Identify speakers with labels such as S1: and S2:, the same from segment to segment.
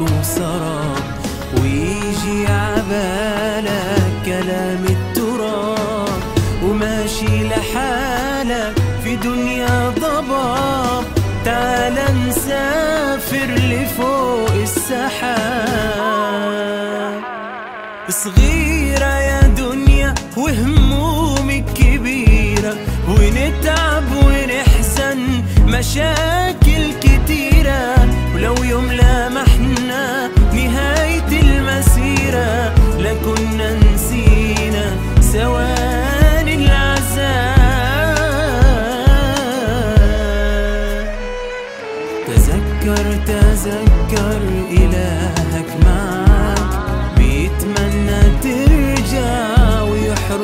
S1: لكم سراب ويجي عبالك كلام التراب وماشي لحالك في دنيا ضباب تعال نسافر لفوق السحاب صغيرة يا دنيا وهمومك كبيرة ونتعب ونحزن مشاكل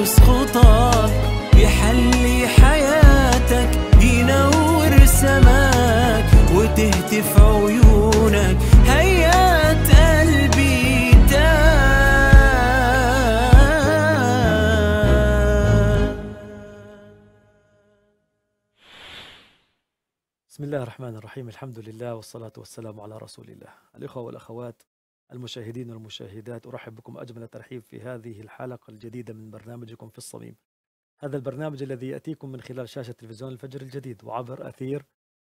S1: يدرس خطاك يحلي حياتك ينور سماك وتهتف عيونك هيات قلبي
S2: بسم الله الرحمن الرحيم الحمد لله والصلاة والسلام على رسول الله الإخوة والأخوات المشاهدين والمشاهدات أرحب بكم أجمل ترحيب في هذه الحلقة الجديدة من برنامجكم في الصميم هذا البرنامج الذي يأتيكم من خلال شاشة تلفزيون الفجر الجديد وعبر أثير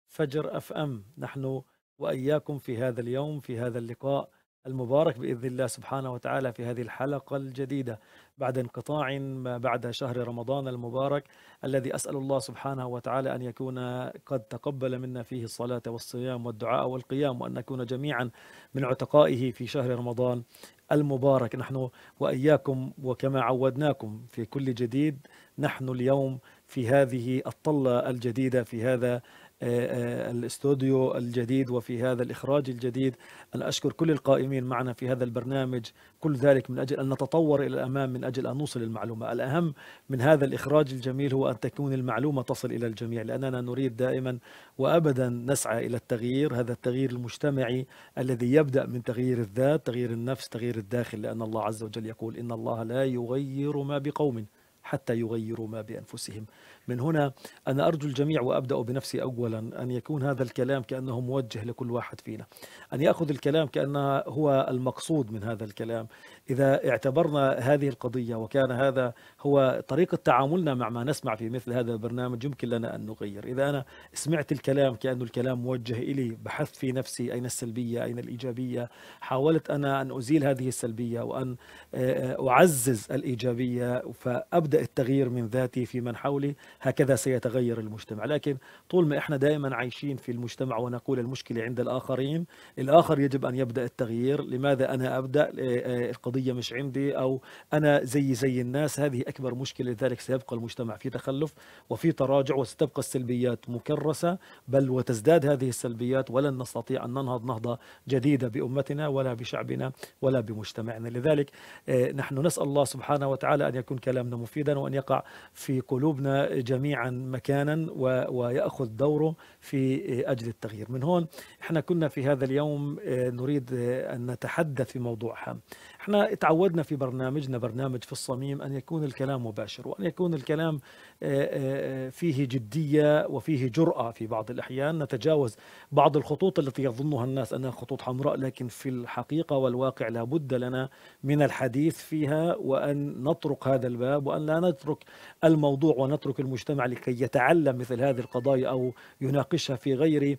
S2: فجر أف أم نحن وإياكم في هذا اليوم في هذا اللقاء المبارك بإذن الله سبحانه وتعالى في هذه الحلقة الجديدة بعد انقطاع ما بعد شهر رمضان المبارك الذي أسأل الله سبحانه وتعالى أن يكون قد تقبل منا فيه الصلاة والصيام والدعاء والقيام وأن نكون جميعا من عتقائه في شهر رمضان المبارك نحن وإياكم وكما عودناكم في كل جديد نحن اليوم في هذه الطلة الجديدة في هذا آه، آه، الاستوديو الجديد وفي هذا الإخراج الجديد أنا أشكر كل القائمين معنا في هذا البرنامج كل ذلك من أجل أن نتطور إلى الأمام من أجل أن نوصل المعلومة الأهم من هذا الإخراج الجميل هو أن تكون المعلومة تصل إلى الجميع لأننا نريد دائما وأبدا نسعى إلى التغيير هذا التغيير المجتمعي الذي يبدأ من تغيير الذات تغيير النفس تغيير الداخل لأن الله عز وجل يقول إن الله لا يغير ما بقوم حتى يغيروا ما بانفسهم. من هنا انا ارجو الجميع وابدا بنفسي اولا ان يكون هذا الكلام كانه موجه لكل واحد فينا، ان ياخذ الكلام كانه هو المقصود من هذا الكلام، إذا اعتبرنا هذه القضية وكان هذا هو طريقة تعاملنا مع ما نسمع في مثل هذا البرنامج يمكن لنا أن نغير إذا أنا سمعت الكلام كأنه الكلام موجه إلي بحثت في نفسي أين السلبية أين الإيجابية حاولت أنا أن أزيل هذه السلبية وأن آه، آه، أعزز الإيجابية فأبدأ التغيير من ذاتي في من حولي هكذا سيتغير المجتمع لكن طول ما إحنا دائما عايشين في المجتمع ونقول المشكلة عند الآخرين الآخر يجب أن يبدأ التغيير لماذا أنا أبدأ آه، القضية القضية مش عندي أو أنا زي زي الناس هذه أكبر مشكلة لذلك سيبقى المجتمع في تخلف وفي تراجع وستبقى السلبيات مكرسة بل وتزداد هذه السلبيات ولن نستطيع أن ننهض نهضة جديدة بأمتنا ولا بشعبنا ولا بمجتمعنا لذلك آه، نحن نسأل الله سبحانه وتعالى أن يكون كلامنا مفيدا وأن يقع في قلوبنا جميعا مكانا ويأخذ دوره في آه، أجل التغيير من هون احنا كنا في هذا اليوم آه، نريد أن نتحدث في موضوع هام احنا تعودنا في برنامجنا برنامج في الصميم أن يكون الكلام مباشر وأن يكون الكلام آه، آه، آه، فيه جدية وفيه جرأة في بعض الأحيان نتجاوز بعض الخطوط التي يظنها الناس أنها خطوط حمراء لكن في الحقيقة والواقع لا بد لنا من الحديث فيها وأن نطرق هذا الباب وأن لا نترك الموضوع ونترك المجتمع لكي يتعلم مثل هذه القضايا أو يناقشها في غير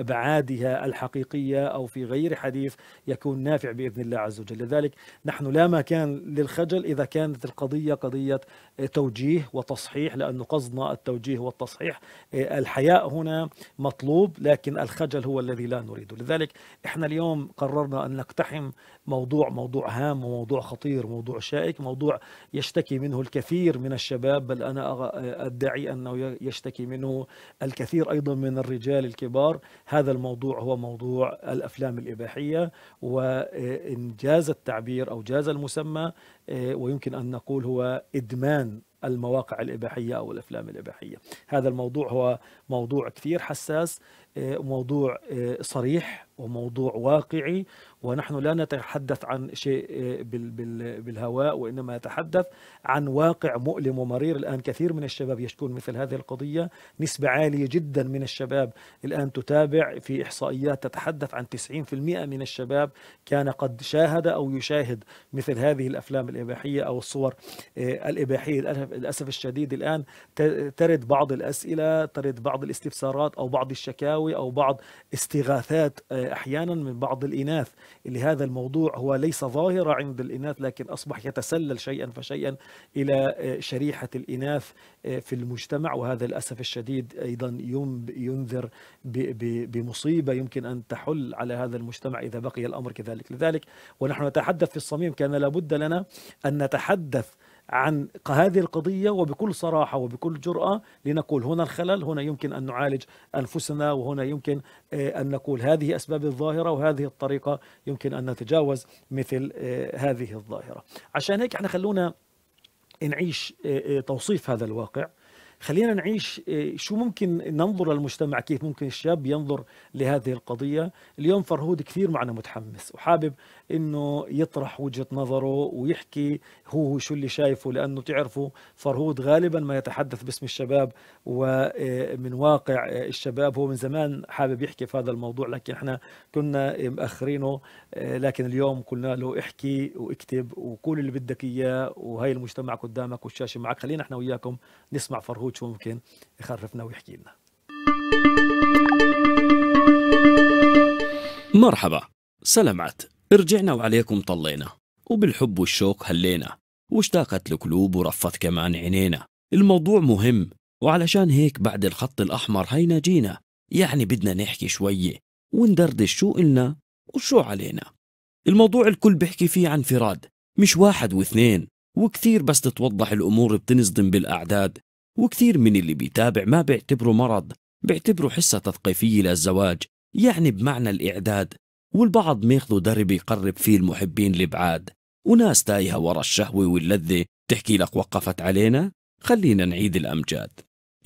S2: أبعادها الحقيقية أو في غير حديث يكون نافع بإذن الله عز وجل لذلك نحن لا مكان للخجل إذا كانت القضية قضية توجيه توجيه وتصحيح لأنه قصدنا التوجيه والتصحيح آه، الحياء هنا مطلوب لكن الخجل هو الذي لا نريده لذلك احنا اليوم قررنا أن نقتحم موضوع موضوع هام وموضوع خطير موضوع شائك موضوع يشتكي منه الكثير من الشباب بل أنا آه، أدعي أنه يشتكي منه الكثير أيضا من الرجال الكبار هذا الموضوع هو موضوع الأفلام الإباحية وإن جاز التعبير أو جاز المسمى آه، ويمكن أن نقول هو إدمان المواقع الإباحية أو الأفلام الإباحية هذا الموضوع هو موضوع كثير حساس موضوع آه، صريح وموضوع واقعي ونحن لا نتحدث عن شيء آه، بالهواء وإنما نتحدث عن واقع مؤلم ومرير الآن كثير من الشباب يشكون مثل هذه القضية نسبة عالية جدا من الشباب الآن تتابع في إحصائيات تتحدث عن 90% من الشباب كان قد شاهد أو يشاهد مثل هذه الأفلام الإباحية أو الصور آه، الإباحية للأسف الشديد الآن ترد بعض الأسئلة ترد بعض الاستفسارات أو بعض الشكاوى الدعوي او بعض استغاثات آه، احيانا من بعض الاناث لهذا الموضوع هو ليس ظاهره عند الاناث لكن اصبح يتسلل شيئا فشيئا الى آه، شريحه الاناث آه، في المجتمع وهذا للاسف الشديد ايضا ينذر بمصيبه يمكن ان تحل على هذا المجتمع اذا بقي الامر كذلك لذلك ونحن نتحدث في الصميم كان لابد لنا ان نتحدث عن هذه القضية وبكل صراحة وبكل جرأة لنقول هنا الخلل هنا يمكن أن نعالج أنفسنا وهنا يمكن آه، أن نقول هذه أسباب الظاهرة وهذه الطريقة يمكن أن نتجاوز مثل آه، هذه الظاهرة عشان هيك احنا خلونا نعيش آه، توصيف هذا الواقع خلينا نعيش شو ممكن ننظر للمجتمع كيف ممكن الشاب ينظر لهذه القضية اليوم فرهود كثير معنا متحمس وحابب انه يطرح وجهه نظره ويحكي هو شو اللي شايفه لانه تعرفوا فرهود غالبا ما يتحدث باسم الشباب ومن واقع الشباب هو من زمان حابب يحكي في هذا الموضوع لكن احنا كنا مأخرينه لكن اليوم قلنا له احكي واكتب وقول اللي بدك اياه وهي المجتمع قدامك والشاشه معك خلينا احنا وياكم نسمع فرهود شو ممكن يخرفنا ويحكي لنا
S3: مرحبا سلامات رجعنا وعليكم طلينا وبالحب والشوق هلينا واشتاقت لقلوب ورفت كمان عينينا الموضوع مهم وعلشان هيك بعد الخط الأحمر هينا جينا يعني بدنا نحكي شوية وندردش شو إلنا وشو علينا الموضوع الكل بيحكي فيه عن فراد مش واحد واثنين وكثير بس تتوضح الأمور بتنصدم بالأعداد وكثير من اللي بيتابع ما بيعتبره مرض بيعتبره حصة تثقيفية للزواج يعني بمعنى الإعداد والبعض ماخذه درب يقرب فيه المحبين لبعاد وناس تايهة ورا الشهوة واللذة تحكي لك وقفت علينا خلينا نعيد الأمجاد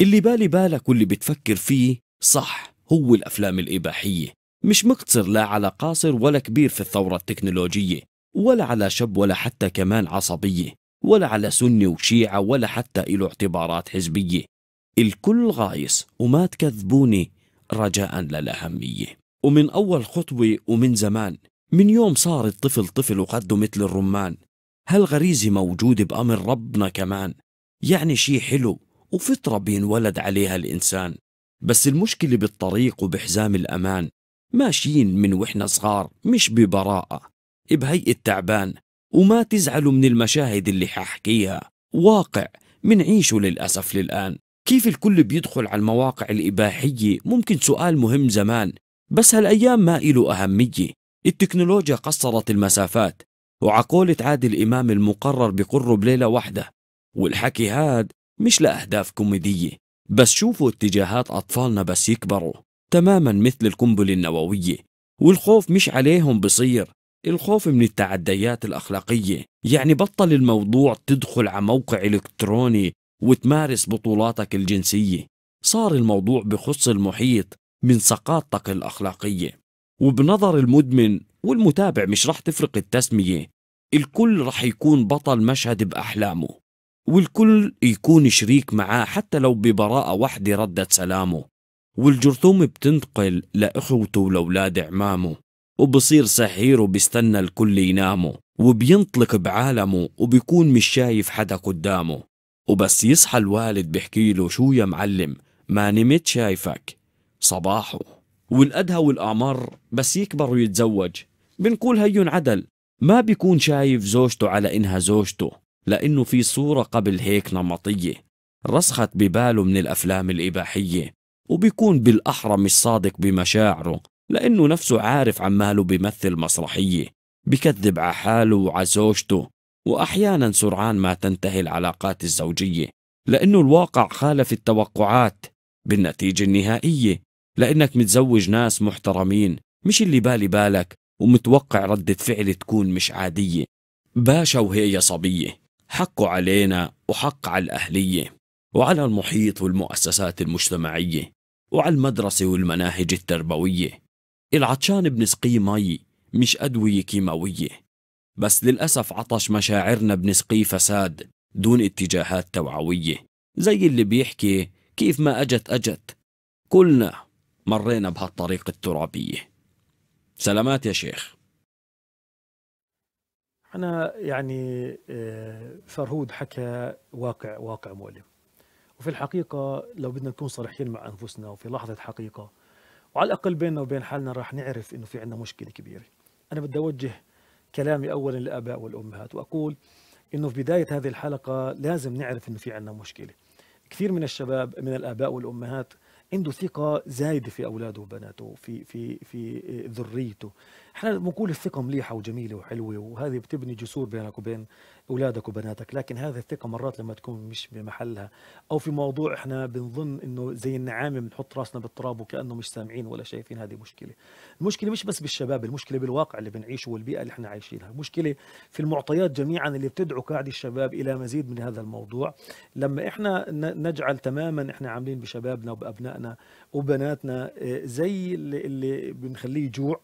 S3: اللي بالي بالك واللي بتفكر فيه صح هو الأفلام الإباحية مش مقتصر لا على قاصر ولا كبير في الثورة التكنولوجية ولا على شب ولا حتى كمان عصبية ولا على سني وشيعة ولا حتى له اعتبارات حزبية الكل غايص وما تكذبوني رجاء للأهمية ومن أول خطوة ومن زمان من يوم صار الطفل طفل وقده مثل الرمان هالغريزة موجودة بأمر ربنا كمان يعني شي حلو وفطرة بينولد عليها الإنسان بس المشكلة بالطريق وبحزام الأمان ماشيين من وإحنا صغار مش ببراءة بهيئة تعبان وما تزعلوا من المشاهد اللي ححكيها واقع منعيشه للأسف للآن كيف الكل بيدخل على المواقع الإباحية ممكن سؤال مهم زمان بس هالأيام ما إله أهمية التكنولوجيا قصرت المسافات وعقولة عادل إمام المقرر بقرب ليلة واحدة والحكي هاد مش لأهداف كوميدية بس شوفوا اتجاهات أطفالنا بس يكبروا تماما مثل القنبلة النووية والخوف مش عليهم بصير الخوف من التعديات الأخلاقية يعني بطل الموضوع تدخل على موقع إلكتروني وتمارس بطولاتك الجنسية صار الموضوع بخص المحيط من سقاطتك الأخلاقية وبنظر المدمن والمتابع مش رح تفرق التسمية الكل رح يكون بطل مشهد بأحلامه والكل يكون شريك معاه حتى لو ببراءة واحدة ردت سلامه والجرثومة بتنتقل لإخوته ولأولاد عمامه وبصير سحير وبيستنى الكل ينامه وبينطلق بعالمه وبيكون مش شايف حدا قدامه وبس يصحى الوالد بحكي له شو يا معلم ما نمت شايفك صباحه والأدهى والأعمار بس يكبر ويتزوج بنقول هيون عدل ما بيكون شايف زوجته على إنها زوجته لأنه في صورة قبل هيك نمطية رسخت بباله من الأفلام الإباحية وبيكون بالأحرى مش صادق بمشاعره لأنه نفسه عارف عماله بيمثل مسرحية بكذب على حاله وعلى زوجته وأحيانا سرعان ما تنتهي العلاقات الزوجية لأنه الواقع خالف التوقعات بالنتيجة النهائية لأنك متزوج ناس محترمين مش اللي بالي بالك ومتوقع ردة فعل تكون مش عادية باشا وهي صبية حقه علينا وحق على الأهلية وعلى المحيط والمؤسسات المجتمعية وعلى المدرسة والمناهج التربوية العطشان بنسقيه مي مش أدوية كيماوية بس للأسف عطش مشاعرنا بنسقيه فساد دون اتجاهات توعوية زي اللي بيحكي كيف ما أجت أجت كلنا مرينا بهالطريق الترابية سلامات يا شيخ
S2: أنا يعني آه، فرهود حكى واقع واقع مؤلم وفي الحقيقة لو بدنا نكون صريحين مع أنفسنا وفي لحظة حقيقة وعلى الأقل بيننا وبين حالنا راح نعرف إنه في عندنا مشكلة كبيرة أنا بدي أوجه كلامي أولا للآباء والأمهات وأقول إنه في بداية هذه الحلقة لازم نعرف إنه في عندنا مشكلة كثير من الشباب من الآباء والأمهات عنده ثقه زايده في اولاده وبناته في في في آه، ذريته احنا بنقول الثقه مليحه وجميله وحلوه وهذه بتبني جسور بينك وبين اولادك وبناتك لكن هذه الثقه مرات لما تكون مش بمحلها او في موضوع احنا بنظن انه زي النعامه بنحط راسنا بالتراب وكانه مش سامعين ولا شايفين هذه مشكله المشكله مش بس بالشباب المشكله بالواقع اللي بنعيشه والبيئه اللي احنا عايشينها المشكله في المعطيات جميعا اللي بتدعو قاعد الشباب الى مزيد من هذا الموضوع لما احنا نجعل تماما احنا عاملين بشبابنا وبابنائنا وبناتنا آه، زي اللي, اللي بنخليه يجوع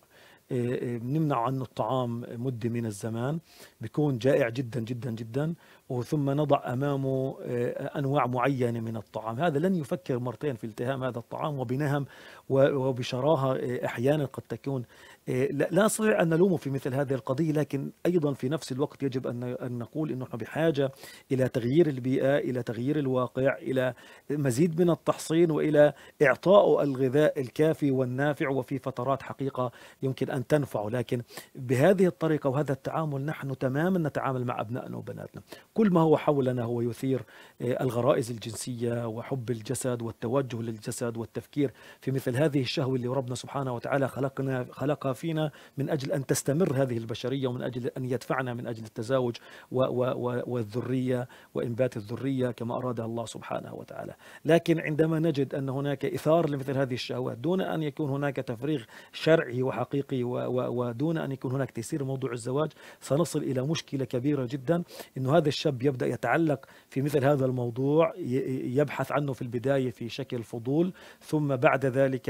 S2: آه، آه، بنمنع عنه الطعام مدة من الزمان بيكون جائع جدا جدا جدا وثم نضع أمامه آه، أنواع معينة من الطعام هذا لن يفكر مرتين في التهام هذا الطعام وبنهم وبشراهة أحيانا قد تكون إيه، لا نستطيع أن نلومه في مثل هذه القضية لكن أيضا في نفس الوقت يجب أن نقول أنه نحن بحاجة إلى تغيير البيئة إلى تغيير الواقع إلى مزيد من التحصين وإلى إعطاء الغذاء الكافي والنافع وفي فترات حقيقة يمكن أن تنفعه لكن بهذه الطريقة وهذا التعامل نحن تماما نتعامل مع أبنائنا وبناتنا كل ما هو حولنا هو يثير إيه، الغرائز الجنسية وحب الجسد والتوجه للجسد والتفكير في مثل هذه الشهوة اللي ربنا سبحانه وتعالى خلقنا خلقها فينا من أجل أن تستمر هذه البشرية ومن أجل أن يدفعنا من أجل التزاوج و و والذرية وإنبات الذرية كما أرادها الله سبحانه وتعالى لكن عندما نجد أن هناك إثار لمثل هذه الشهوات دون أن يكون هناك تفريغ شرعي وحقيقي ودون أن يكون هناك تيسير موضوع الزواج سنصل إلى مشكلة كبيرة جدا أن هذا الشاب يبدأ يتعلق في مثل هذا الموضوع يبحث عنه في البداية في شكل فضول ثم بعد ذلك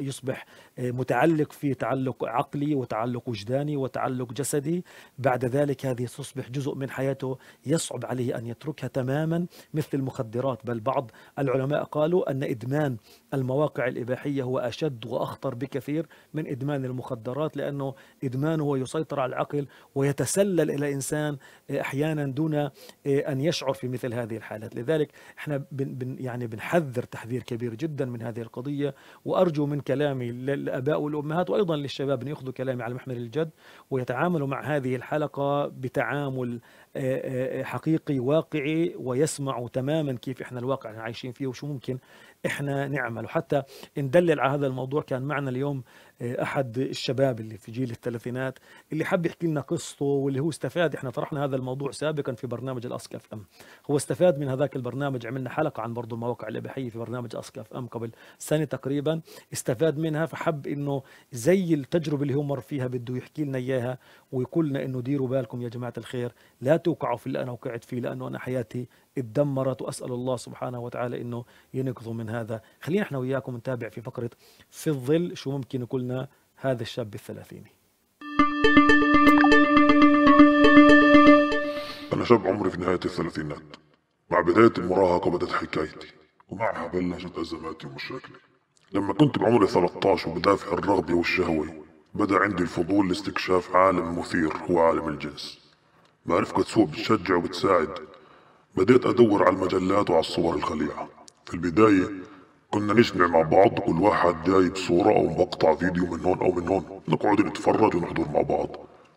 S2: يصبح متعلق في تعلق عقلي وتعلق وجداني وتعلق جسدي بعد ذلك هذه تصبح جزء من حياته يصعب عليه أن يتركها تماما مثل المخدرات بل بعض العلماء قالوا أن إدمان المواقع الإباحية هو أشد وأخطر بكثير من إدمان المخدرات لأنه إدمانه يسيطر على العقل ويتسلل إلى إنسان أحيانا دون أن يشعر في مثل هذه الحالات لذلك إحنا بن يعني بنحذر تحذير كبير جدا من هذه القضية وأرجو من كلامي للآباء والأمهات وأيضا للشباب أن يأخذوا كلامي على محمل الجد ويتعاملوا مع هذه الحلقة بتعامل حقيقي واقعي ويسمعوا تماما كيف احنا الواقع اللي عايشين فيه وشو ممكن احنا نعمل وحتى ندلل على هذا الموضوع كان معنا اليوم احد الشباب اللي في جيل الثلاثينات اللي حب يحكي لنا قصته واللي هو استفاد احنا طرحنا هذا الموضوع سابقا في برنامج الاسك اف ام هو استفاد من هذاك البرنامج عملنا حلقه عن برضه المواقع الاباحيه في برنامج اسك اف ام قبل سنه تقريبا استفاد منها فحب انه زي التجربه اللي هو مر فيها بده يحكي لنا اياها ويقول لنا انه ديروا بالكم يا جماعه الخير لا توقعوا في اللي انا وقعت فيه لانه انا حياتي اتدمرت واسال الله سبحانه وتعالى انه ينقذوا من هذا خلينا احنا وياكم نتابع في فقره في الظل شو ممكن يقول هذا الشاب الثلاثيني
S4: أنا شاب عمري في نهاية الثلاثينات مع بداية المراهقة بدأت حكايتي ومعها بلشت أزماتي ومشاكلي لما كنت بعمري 13 وبدافع الرغبة والشهوة بدأ عندي الفضول لاستكشاف عالم مثير هو عالم الجنس معرفة سوق بتشجع وبتساعد بدأت أدور على المجلات وعلى الصور الخليعة في البداية كنا نجمع مع بعض كل واحد جايب صورة أو مقطع فيديو من هون أو من هون نقعد نتفرج ونحضر مع بعض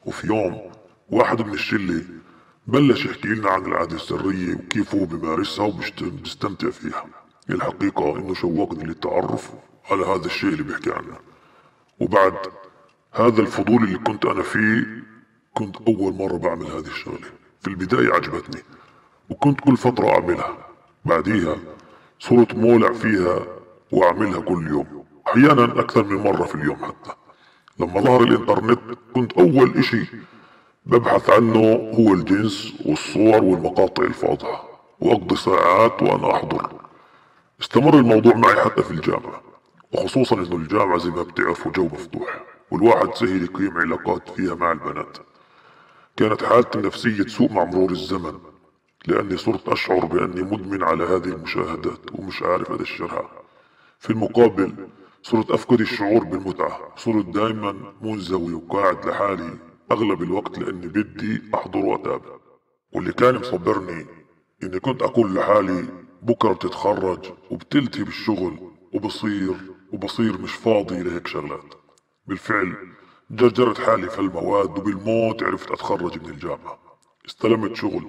S4: وفي يوم واحد من الشلة بلش يحكي لنا عن العادة السرية وكيف هو بيمارسها وبيستمتع فيها الحقيقة إنه شوقني للتعرف على هذا الشيء اللي بيحكي عنه وبعد هذا الفضول اللي كنت أنا فيه كنت أول مرة بعمل هذه الشغلة في البداية عجبتني وكنت كل فترة أعملها بعديها صورة مولع فيها واعملها كل يوم احيانا اكثر من مرة في اليوم حتى لما ظهر الانترنت كنت اول اشي ببحث عنه هو الجنس والصور والمقاطع الفاضحة واقضي ساعات وانا احضر استمر الموضوع معي حتى في الجامعة وخصوصا انه الجامعة زي ما بتعرفوا جو مفتوح والواحد سهل يقيم علاقات فيها مع البنات كانت حالتي النفسية تسوء مع مرور الزمن لأني صرت أشعر بأني مدمن على هذه المشاهدات ومش عارف أدشرها في المقابل صرت أفقد الشعور بالمتعة صرت دايما منزوي وقاعد لحالي أغلب الوقت لأني بدي أحضر وأتابع واللي كان مصبرني إني كنت أقول لحالي بكرة بتتخرج وبتلتي بالشغل وبصير وبصير مش فاضي لهيك شغلات بالفعل جرجرت حالي في المواد وبالموت عرفت أتخرج من الجامعة استلمت شغل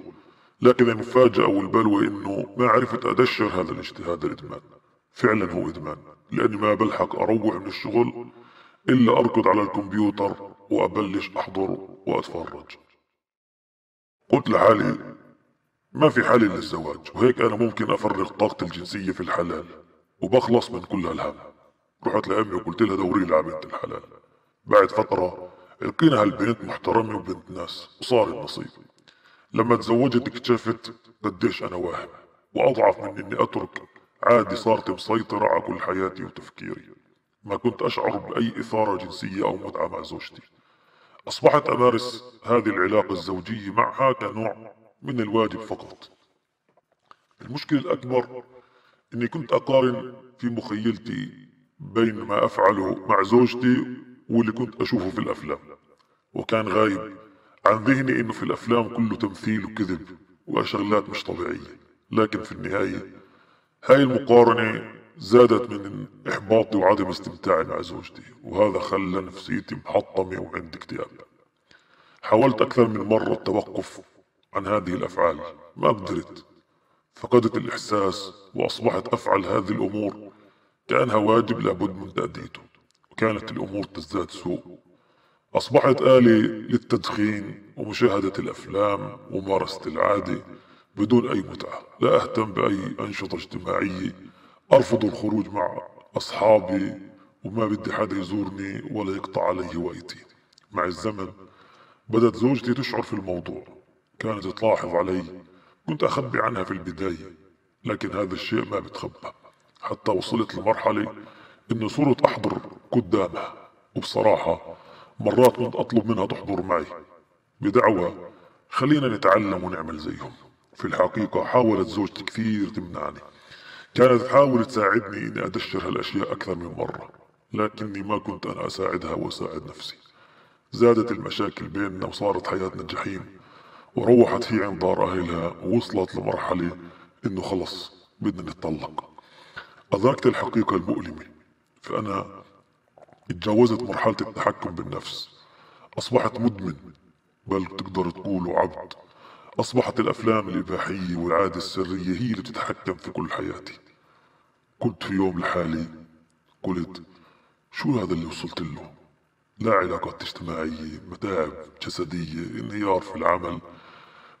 S4: لكن المفاجأة والبلوى إنه ما عرفت أدشر هذا الاجتهاد الإدمان فعلا هو إدمان لأني ما بلحق أروح من الشغل إلا أركض على الكمبيوتر وأبلش أحضر وأتفرج قلت لحالي ما في حل للزواج وهيك أنا ممكن أفرغ طاقتي الجنسية في الحلال وبخلص من كل هالهم رحت لأمي وقلت لها دوري لعبت بنت الحلال بعد فترة لقينا هالبنت محترمة وبنت ناس وصارت النصيب لما تزوجت اكتشفت قديش انا واهم واضعف من اني اترك عادي صارت مسيطرة على كل حياتي وتفكيري ما كنت اشعر باي اثارة جنسية او متعة مع زوجتي اصبحت امارس هذه العلاقة الزوجية معها كنوع من الواجب فقط المشكلة الاكبر اني كنت اقارن في مخيلتي بين ما افعله مع زوجتي واللي كنت اشوفه في الافلام وكان غايب عن ذهني انه في الافلام كله تمثيل وكذب وشغلات مش طبيعية لكن في النهاية هاي المقارنة زادت من إحباطي وعدم استمتاعي مع زوجتي وهذا خلى نفسيتي محطمة وعندي اكتئاب حاولت أكثر من مرة التوقف عن هذه الأفعال ما قدرت فقدت الإحساس وأصبحت أفعل هذه الأمور كأنها واجب لابد من تأديته وكانت الأمور تزداد سوء أصبحت آلة للتدخين ومشاهدة الأفلام وممارسة العادة بدون أي متعة لا أهتم بأي أنشطة اجتماعية أرفض الخروج مع أصحابي وما بدي حدا يزورني ولا يقطع علي هوايتي مع الزمن بدت زوجتي تشعر في الموضوع كانت تلاحظ علي كنت أخبي عنها في البداية لكن هذا الشيء ما بتخبى حتى وصلت لمرحلة أني صرت أحضر قدامها وبصراحة مرات كنت أطلب منها تحضر معي بدعوى خلينا نتعلم ونعمل زيهم في الحقيقة حاولت زوجتي كثير تمنعني كانت تحاول تساعدني إني أدشر هالأشياء أكثر من مرة لكني ما كنت أنا أساعدها وأساعد نفسي زادت المشاكل بيننا وصارت حياتنا جحيم وروحت في عند دار أهلها ووصلت لمرحلة إنه خلص بدنا نتطلق أدركت الحقيقة المؤلمة فأنا اتجاوزت مرحلة التحكم بالنفس أصبحت مدمن بل تقدر تقول عبد أصبحت الأفلام الإباحية والعادة السرية هي اللي بتتحكم في كل حياتي كنت في يوم لحالي قلت شو هذا اللي وصلت له لا علاقات اجتماعية متاعب جسدية انهيار في العمل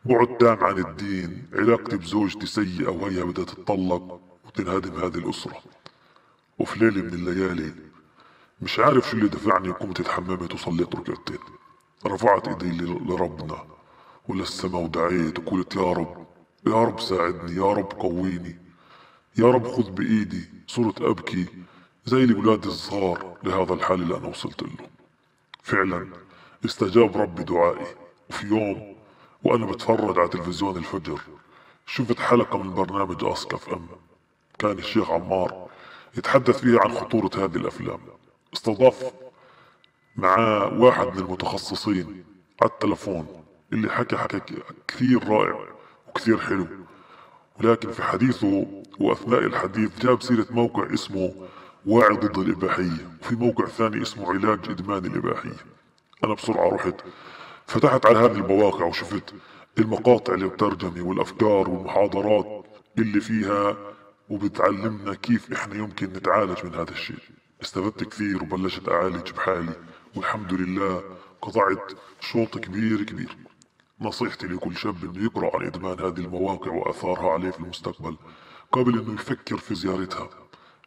S4: بعد تام عن الدين علاقتي بزوجتي سيئة وهي بدها تتطلق وتنهدم هذه الأسرة وفي ليلة من الليالي مش عارف شو اللي دفعني قمت اتحممت وصليت ركعتين رفعت ايدي لربنا وللسماء ودعيت وقلت يا رب يا رب ساعدني يا رب قويني يا رب خذ بإيدي صرت أبكي زي الولاد الصغار لهذا الحال اللي أنا وصلت له فعلا استجاب ربي دعائي وفي يوم وأنا بتفرج على تلفزيون الفجر شفت حلقة من برنامج اسكف أم كان الشيخ عمار يتحدث فيها عن خطورة هذه الأفلام استضاف معاه واحد من المتخصصين على التلفون اللي حكى حكى كثير رائع وكثير حلو ولكن في حديثه وأثناء الحديث جاب سيرة موقع اسمه واعي ضد الإباحية وفي موقع ثاني اسمه علاج إدمان الإباحية أنا بسرعة رحت فتحت على هذه المواقع وشفت المقاطع اللي بترجمة والأفكار والمحاضرات اللي فيها وبتعلمنا كيف إحنا يمكن نتعالج من هذا الشيء استفدت كثير وبلشت أعالج بحالي والحمد لله قطعت شوط كبير كبير نصيحتي لكل شاب انه يقرأ عن إدمان هذه المواقع وأثارها عليه في المستقبل قبل انه يفكر في زيارتها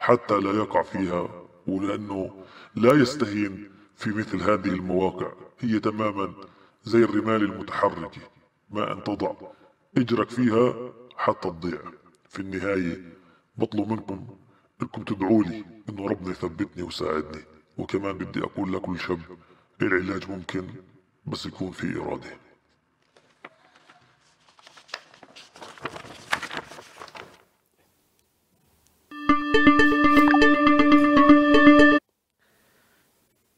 S4: حتى لا يقع فيها ولأنه لا يستهين في مثل هذه المواقع هي تماما زي الرمال المتحركة ما أن تضع إجرك فيها حتى تضيع في النهاية بطلب منكم بدكم تدعوا لي إنه ربنا يثبتني ويساعدني وكمان بدي أقول لكل شاب العلاج ممكن بس يكون في إرادة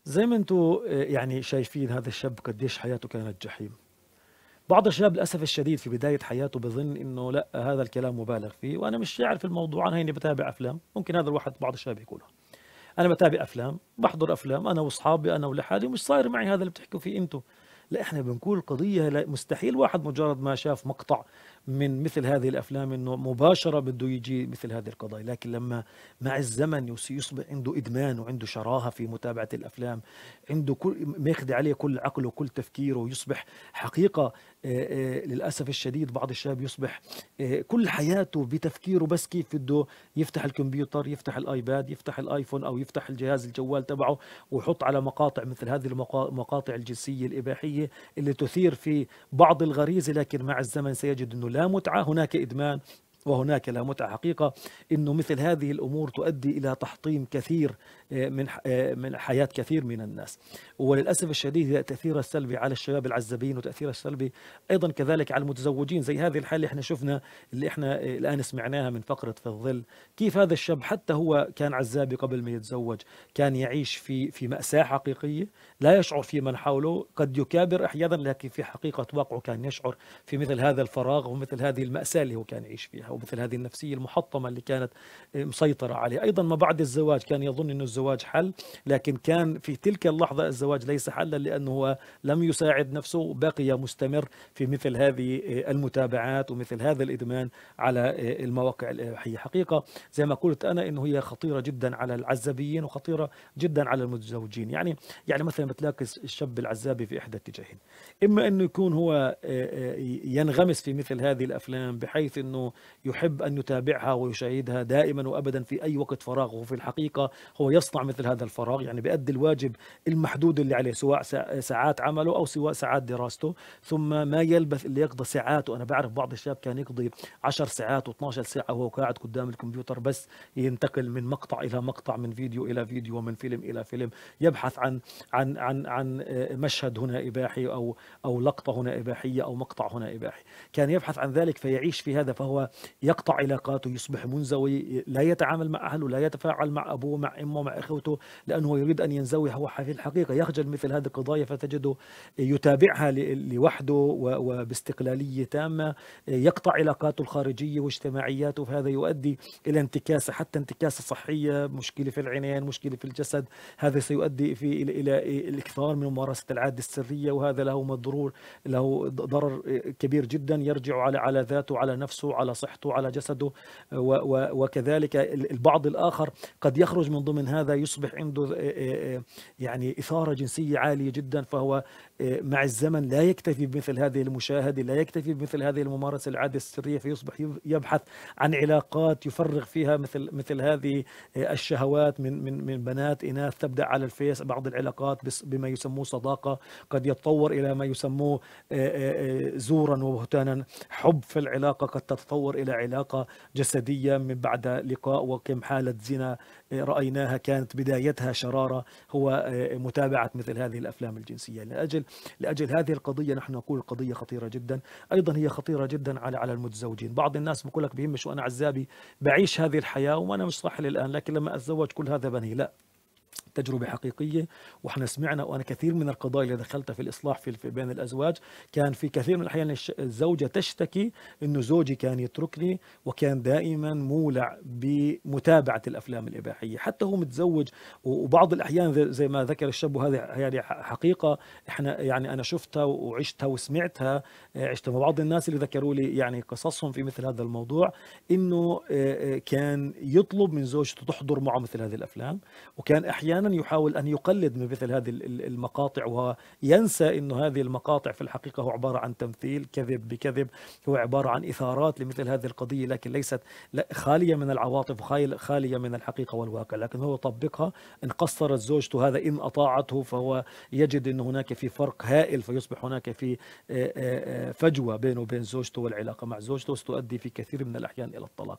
S2: زي ما انتم آه، يعني شايفين هذا الشاب قديش حياته كانت جحيم بعض الشباب للاسف الشديد في بدايه حياته بظن انه لا هذا الكلام مبالغ فيه وانا مش شاعر في الموضوع انا هيني بتابع افلام ممكن هذا الواحد بعض الشباب يقولها انا بتابع افلام بحضر افلام انا واصحابي انا ولحالي ومش صاير معي هذا اللي بتحكوا فيه انتم لا احنا بنقول قضيه مستحيل واحد مجرد ما شاف مقطع من مثل هذه الافلام انه مباشره بده يجي مثل هذه القضايا لكن لما مع الزمن يصبح عنده ادمان وعنده شراهه في متابعه الافلام عنده كل ماخذ عليه كل عقله وكل تفكيره ويصبح حقيقه آه، آه، للاسف الشديد بعض الشباب يصبح آه، كل حياته بتفكيره بس كيف بده يفتح الكمبيوتر يفتح الايباد يفتح الايفون او يفتح الجهاز الجوال تبعه ويحط على مقاطع مثل هذه المقاطع الجنسيه الاباحيه اللي تثير في بعض الغريزه لكن مع الزمن سيجد انه لا متعه هناك ادمان وهناك لا متعه حقيقه انه مثل هذه الامور تؤدي الى تحطيم كثير من من حياه كثير من الناس وللاسف الشديد تاثيرها السلبي على الشباب العزبين وتاثيرها السلبي ايضا كذلك على المتزوجين زي هذه الحاله اللي احنا شفنا اللي احنا الان سمعناها من فقره في الظل كيف هذا الشاب حتى هو كان عزابي قبل ما يتزوج كان يعيش في في ماساه حقيقيه لا يشعر في من حوله قد يكابر احيانا لكن في حقيقه واقعه كان يشعر في مثل هذا الفراغ ومثل هذه الماساه اللي هو كان يعيش فيها ومثل هذه النفسيه المحطمه اللي كانت مسيطره عليه ايضا ما بعد الزواج كان يظن انه الزواج الزواج حل لكن كان في تلك اللحظة الزواج ليس حلا لأنه هو لم يساعد نفسه بقي مستمر في مثل هذه المتابعات ومثل هذا الإدمان على المواقع الإباحية حقيقة زي ما قلت أنا أنه هي خطيرة جدا على العزابيين وخطيرة جدا على المتزوجين يعني يعني مثلا بتلاقي الشاب العزابي في إحدى اتجاهين إما أنه يكون هو ينغمس في مثل هذه الأفلام بحيث أنه يحب أن يتابعها ويشاهدها دائما وأبدا في أي وقت فراغه في الحقيقة هو يصل يصنع مثل هذا الفراغ يعني بيأدي الواجب المحدود اللي عليه سواء ساعات عمله أو سواء ساعات دراسته ثم ما يلبث اللي يقضي ساعات وأنا بعرف بعض الشباب كان يقضي 10 ساعات و12 ساعة وهو قاعد قدام الكمبيوتر بس ينتقل من مقطع إلى مقطع من فيديو إلى فيديو ومن فيلم إلى فيلم يبحث عن عن عن عن آه، مشهد هنا إباحي أو أو لقطة هنا إباحية أو مقطع هنا إباحي كان يبحث عن ذلك فيعيش في هذا فهو يقطع علاقاته يصبح منزوي لا يتعامل مع أهله لا يتفاعل مع أبوه مع أمه مع إخوته لأنه يريد أن ينزوي هو في الحقيقة يخجل مثل هذه القضايا فتجده يتابعها لوحده وباستقلالية تامة يقطع علاقاته الخارجية واجتماعياته فهذا يؤدي إلى انتكاسة حتى انتكاسة صحية مشكلة في العينين مشكلة في الجسد هذا سيؤدي في إلى الإكثار من ممارسة العادة السرية وهذا له مضرور له ضرر كبير جدا يرجع على على ذاته على نفسه على صحته على جسده وكذلك البعض الآخر قد يخرج من ضمن هذا هذا يصبح عنده يعني إثارة جنسية عالية جدا فهو مع الزمن لا يكتفي بمثل هذه المشاهدة لا يكتفي بمثل هذه الممارسة العادة السرية فيصبح يبحث عن علاقات يفرغ فيها مثل مثل هذه آه، الشهوات من من من بنات إناث تبدأ على الفيس بعض العلاقات بما يسموه صداقة قد يتطور إلى ما يسموه آه، آه، زورا وبهتانا حب في العلاقة قد تتطور إلى علاقة جسدية من بعد لقاء وكم حالة زنا رأيناها كانت بدايتها شرارة هو متابعة مثل هذه الأفلام الجنسية لأجل لأجل هذه القضية نحن نقول قضية خطيرة جدا أيضا هي خطيرة جدا على على المتزوجين بعض الناس بقول لك بهمش وأنا عزابي بعيش هذه الحياة وأنا مش صاحي الآن لكن لما أتزوج كل هذا بني لا تجربه حقيقيه واحنا سمعنا وانا كثير من القضايا اللي دخلتها في الاصلاح في بين الازواج كان في كثير من الاحيان الزوجه تشتكي انه زوجي كان يتركني وكان دائما مولع بمتابعه الافلام الاباحيه حتى هو متزوج وبعض الاحيان زي ما ذكر الشاب وهذه يعني حقيقه احنا يعني انا شفتها وعشتها وسمعتها عشت مع بعض الناس اللي ذكروا لي يعني قصصهم في مثل هذا الموضوع انه كان يطلب من زوجته تحضر معه مثل هذه الافلام وكان احيانا يحاول أن يقلد من مثل هذه المقاطع وينسى أنه هذه المقاطع في الحقيقة هو عبارة عن تمثيل كذب بكذب هو عبارة عن إثارات لمثل هذه القضية لكن ليست خالية من العواطف خالية من الحقيقة والواقع لكن هو طبقها إن قصرت زوجته هذا إن أطاعته فهو يجد أن هناك في فرق هائل فيصبح هناك في فجوة بينه وبين زوجته والعلاقة مع زوجته وستؤدي في كثير من الأحيان إلى الطلاق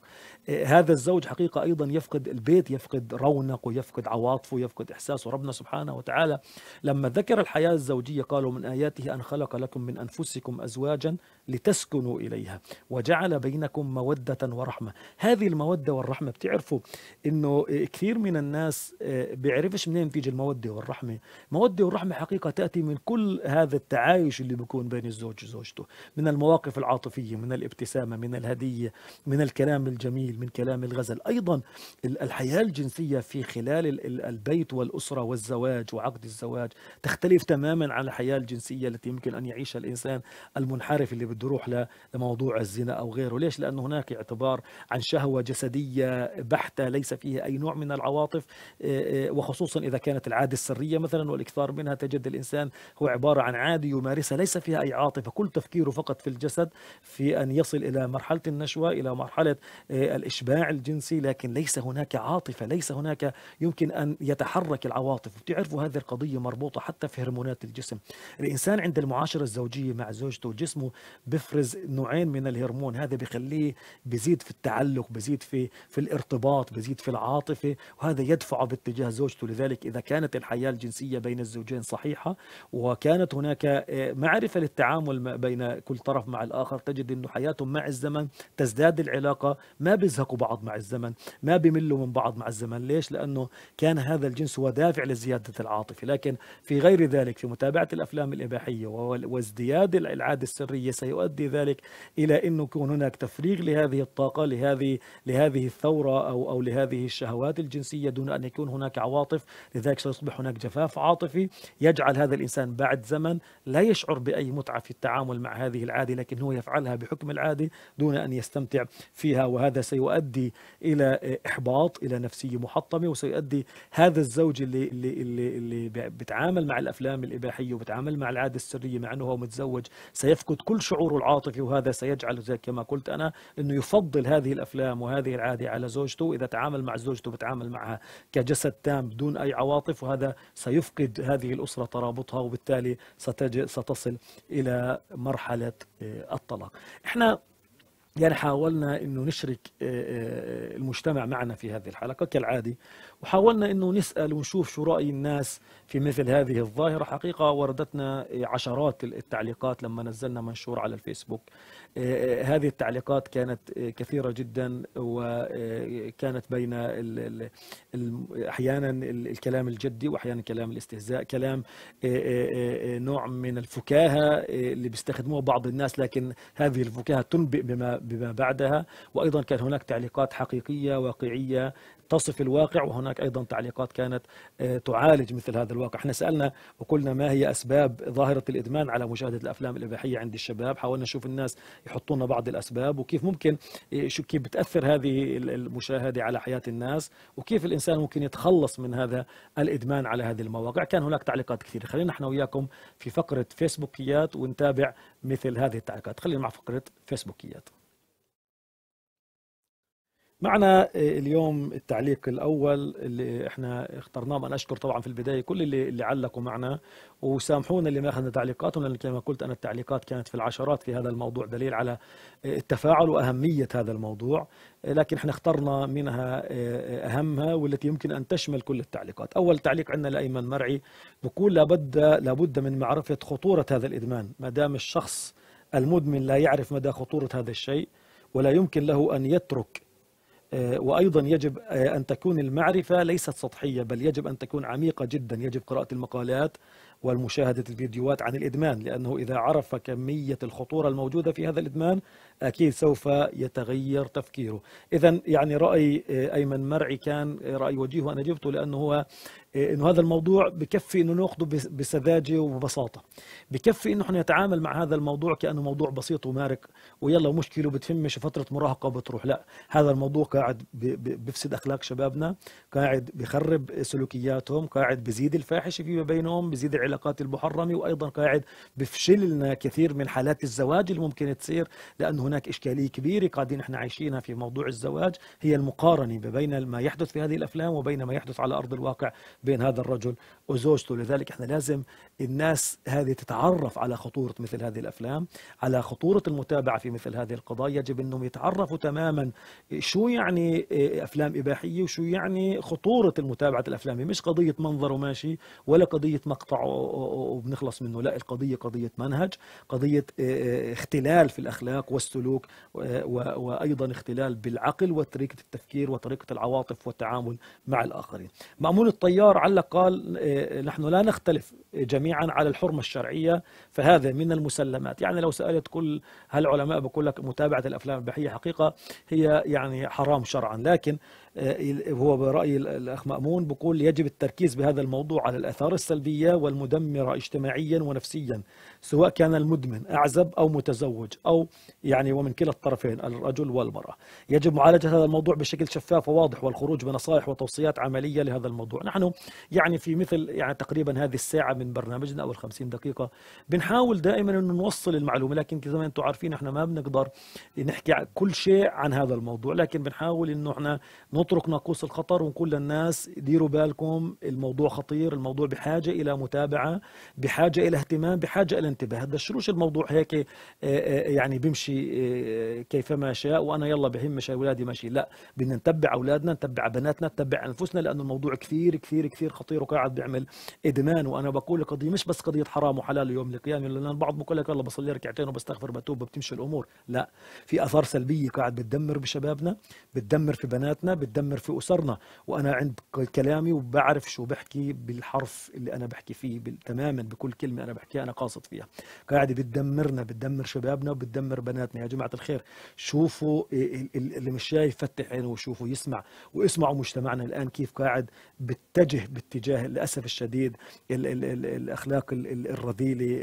S2: هذا الزوج حقيقة أيضا يفقد البيت يفقد رونقه يفقد عواطفه يفقد إحساسه وربنا سبحانه وتعالى لما ذكر الحياة الزوجية قالوا من آياته أن خلق لكم من أنفسكم أزواجا لتسكنوا إليها وجعل بينكم مودة ورحمة هذه المودة والرحمة بتعرفوا أنه كثير من الناس آه، بيعرفش منين تيجي المودة والرحمة المودة والرحمة حقيقة تأتي من كل هذا التعايش اللي بيكون بين الزوج وزوجته من المواقف العاطفية من الابتسامة من الهدية من الكلام الجميل من كلام الغزل أيضا الحياة الجنسية في خلال البيت والأسرة والزواج وعقد الزواج تختلف تماما عن الحياة الجنسية التي يمكن أن يعيشها الإنسان المنحرف اللي بده بده يروح لموضوع الزنا أو غيره ليش؟ لأنه هناك اعتبار عن شهوة جسدية بحتة ليس فيها أي نوع من العواطف آه، آه، وخصوصا إذا كانت العادة السرية مثلا والإكثار منها تجد الإنسان هو عبارة عن عادة يمارسها ليس فيها أي عاطفة كل تفكيره فقط في الجسد في أن يصل إلى مرحلة النشوة إلى مرحلة آه، الإشباع الجنسي لكن ليس هناك عاطفة ليس هناك يمكن أن يتحرك العواطف بتعرفوا هذه القضية مربوطة حتى في هرمونات الجسم الإنسان عند المعاشرة الزوجية مع زوجته جسمه بفرز نوعين من الهرمون هذا بخليه بزيد في التعلق بزيد في في الارتباط بزيد في العاطفه وهذا يدفعه باتجاه زوجته لذلك اذا كانت الحياه الجنسيه بين الزوجين صحيحه وكانت هناك آه، معرفه للتعامل بين كل طرف مع الاخر تجد انه حياتهم مع الزمن تزداد العلاقه ما بيزهقوا بعض مع الزمن ما بيملوا من بعض مع الزمن ليش لانه كان هذا الجنس هو دافع لزياده العاطفه لكن في غير ذلك في متابعه الافلام الاباحيه وازدياد العاده السريه سي يؤدي ذلك إلى أن يكون هناك تفريغ لهذه الطاقة لهذه لهذه الثورة أو أو لهذه الشهوات الجنسية دون أن يكون هناك عواطف لذلك سيصبح هناك جفاف عاطفي يجعل هذا الإنسان بعد زمن لا يشعر بأي متعة في التعامل مع هذه العادة لكن هو يفعلها بحكم العادة دون أن يستمتع فيها وهذا سيؤدي إلى إحباط إلى نفسية محطمة وسيؤدي هذا الزوج اللي اللي اللي, اللي بيتعامل مع الأفلام الإباحية وبتعامل مع العادة السرية مع أنه هو متزوج سيفقد كل شعور الشعور العاطفي وهذا سيجعل زي كما قلت أنا أنه يفضل هذه الأفلام وهذه العادة على زوجته إذا تعامل مع زوجته بتعامل معها كجسد تام بدون أي عواطف وهذا سيفقد هذه الأسرة ترابطها وبالتالي ستصل إلى مرحلة آه، الطلاق احنا يعني حاولنا انه نشرك آه، آه، المجتمع معنا في هذه الحلقه كالعاده وحاولنا انه نسال ونشوف شو راي الناس في مثل هذه الظاهره حقيقه وردتنا عشرات التعليقات لما نزلنا منشور على الفيسبوك آه، آه، هذه التعليقات كانت آه، كثيرة جدا وكانت بين ال ال أحيانا الكلام الجدي وأحيانا كلام الاستهزاء كلام نوع من الفكاهة اللي بيستخدموها بعض الناس لكن هذه الفكاهة تنبئ بما, بما بعدها وأيضا كان هناك تعليقات حقيقية واقعية تصف الواقع وهناك ايضا تعليقات كانت آه، تعالج مثل هذا الواقع، احنا سالنا وقلنا ما هي اسباب ظاهره الادمان على مشاهده الافلام الاباحيه عند الشباب، حاولنا نشوف الناس يحطون بعض الاسباب وكيف ممكن آه، شو كيف بتاثر هذه المشاهده على حياه الناس وكيف الانسان ممكن يتخلص من هذا الادمان على هذه المواقع، كان هناك تعليقات كثيره، خلينا احنا وياكم في فقره فيسبوكيات ونتابع مثل هذه التعليقات، خلينا مع فقره فيسبوكيات. معنا آه، اليوم التعليق الاول اللي احنا اخترناه انا اشكر طبعا في البدايه كل اللي اللي علقوا معنا وسامحونا اللي ما اخذنا تعليقاتهم لان كما قلت انا التعليقات كانت في العشرات في هذا الموضوع دليل على آه، التفاعل واهميه هذا الموضوع آه، لكن احنا اخترنا منها اهمها والتي يمكن ان تشمل كل التعليقات اول تعليق عندنا لايمن مرعي بقول لابد لابد من معرفه خطوره هذا الادمان ما دام الشخص المدمن لا يعرف مدى خطوره هذا الشيء ولا يمكن له ان يترك آه، وايضا يجب آه، ان تكون المعرفه ليست سطحيه بل يجب ان تكون عميقه جدا يجب قراءه المقالات ومشاهده الفيديوهات عن الادمان لانه اذا عرف كميه الخطوره الموجوده في هذا الادمان اكيد سوف يتغير تفكيره اذا يعني راي آه، ايمن مرعي كان آه، راي وجيه وانا جبته لانه هو آه، انه هذا الموضوع بكفي انه ناخذه بسذاجه وببساطه بكفي انه احنا نتعامل مع هذا الموضوع كانه موضوع بسيط ومارك ويلا مشكله بتفمش فتره مراهقه وبتروح لا هذا الموضوع قاعد بيفسد اخلاق شبابنا قاعد بخرب سلوكياتهم قاعد بزيد الفاحشه فيما بينهم بزيد العلاقات المحرمه وايضا قاعد بفشل لنا كثير من حالات الزواج اللي ممكن تصير لانه هناك إشكالية كبيرة قاعدين نحن عايشينها في موضوع الزواج هي المقارنة بين ما يحدث في هذه الأفلام وبين ما يحدث على أرض الواقع بين هذا الرجل وزوجته لذلك احنا لازم الناس هذه تتعرف على خطورة مثل هذه الأفلام على خطورة المتابعة في مثل هذه القضايا يجب أنهم يتعرفوا تماما شو يعني آه، أفلام إباحية وشو يعني خطورة المتابعة الأفلام مش قضية منظر وماشي ولا قضية مقطع وبنخلص منه لا القضية قضية منهج قضية آه، آه، اختلال في الأخلاق والسلوك وأيضا اختلال بالعقل وطريقة التفكير وطريقة العواطف والتعامل مع الآخرين مأمون الطيار علق قال نحن لا نختلف جميعا على الحرمة الشرعية فهذا من المسلمات يعني لو سألت كل هالعلماء بقول لك متابعة الأفلام البحية حقيقة هي يعني حرام شرعا لكن آه، هو برأي الأخ مأمون بقول يجب التركيز بهذا الموضوع على الأثار السلبية والمدمرة اجتماعيا ونفسيا سواء كان المدمن أعزب أو متزوج أو يعني ومن كلا الطرفين الرجل والمرأة يجب معالجة هذا الموضوع بشكل شفاف وواضح والخروج بنصائح وتوصيات عملية لهذا الموضوع نحن يعني في مثل يعني تقريبا هذه الساعة من برنامجنا أو الخمسين دقيقة بنحاول دائما أن نوصل المعلومة لكن زي ما أنتم عارفين احنا ما بنقدر نحكي كل شيء عن هذا الموضوع لكن بنحاول أنه احنا نترك ناقوس الخطر ونقول للناس ديروا بالكم الموضوع خطير الموضوع بحاجة إلى متابعة بحاجة إلى اهتمام بحاجة إلى انتباه دشروش الموضوع هيك آه، آه، يعني بيمشي آه، كيفما شاء وأنا يلا بهمش أولادي ماشي لا بدنا نتبع أولادنا نتبع بناتنا نتبع أنفسنا لأنه الموضوع كثير كثير كثير خطير وقاعد بيعمل إدمان وأنا بقول قضية مش بس قضية حرام وحلال يوم القيامة لأن البعض بقول لك يلا بصلي ركعتين وبستغفر بتوب وبتمشي الأمور لا في أثار سلبية قاعد بتدمر بشبابنا بتدمر في بناتنا بتدمر في اسرنا وانا عند كلامي وبعرف شو بحكي بالحرف اللي انا بحكي فيه تماما بكل كلمه انا بحكيها انا قاصد فيها قاعده بتدمرنا بتدمر شبابنا وبتدمر بناتنا يا جماعه الخير شوفوا اللي مش شايف فتح عينه وشوفوا يسمع واسمعوا مجتمعنا الان كيف قاعد بتجه باتجاه للاسف الشديد الـ الـ الـ الاخلاق الرذيله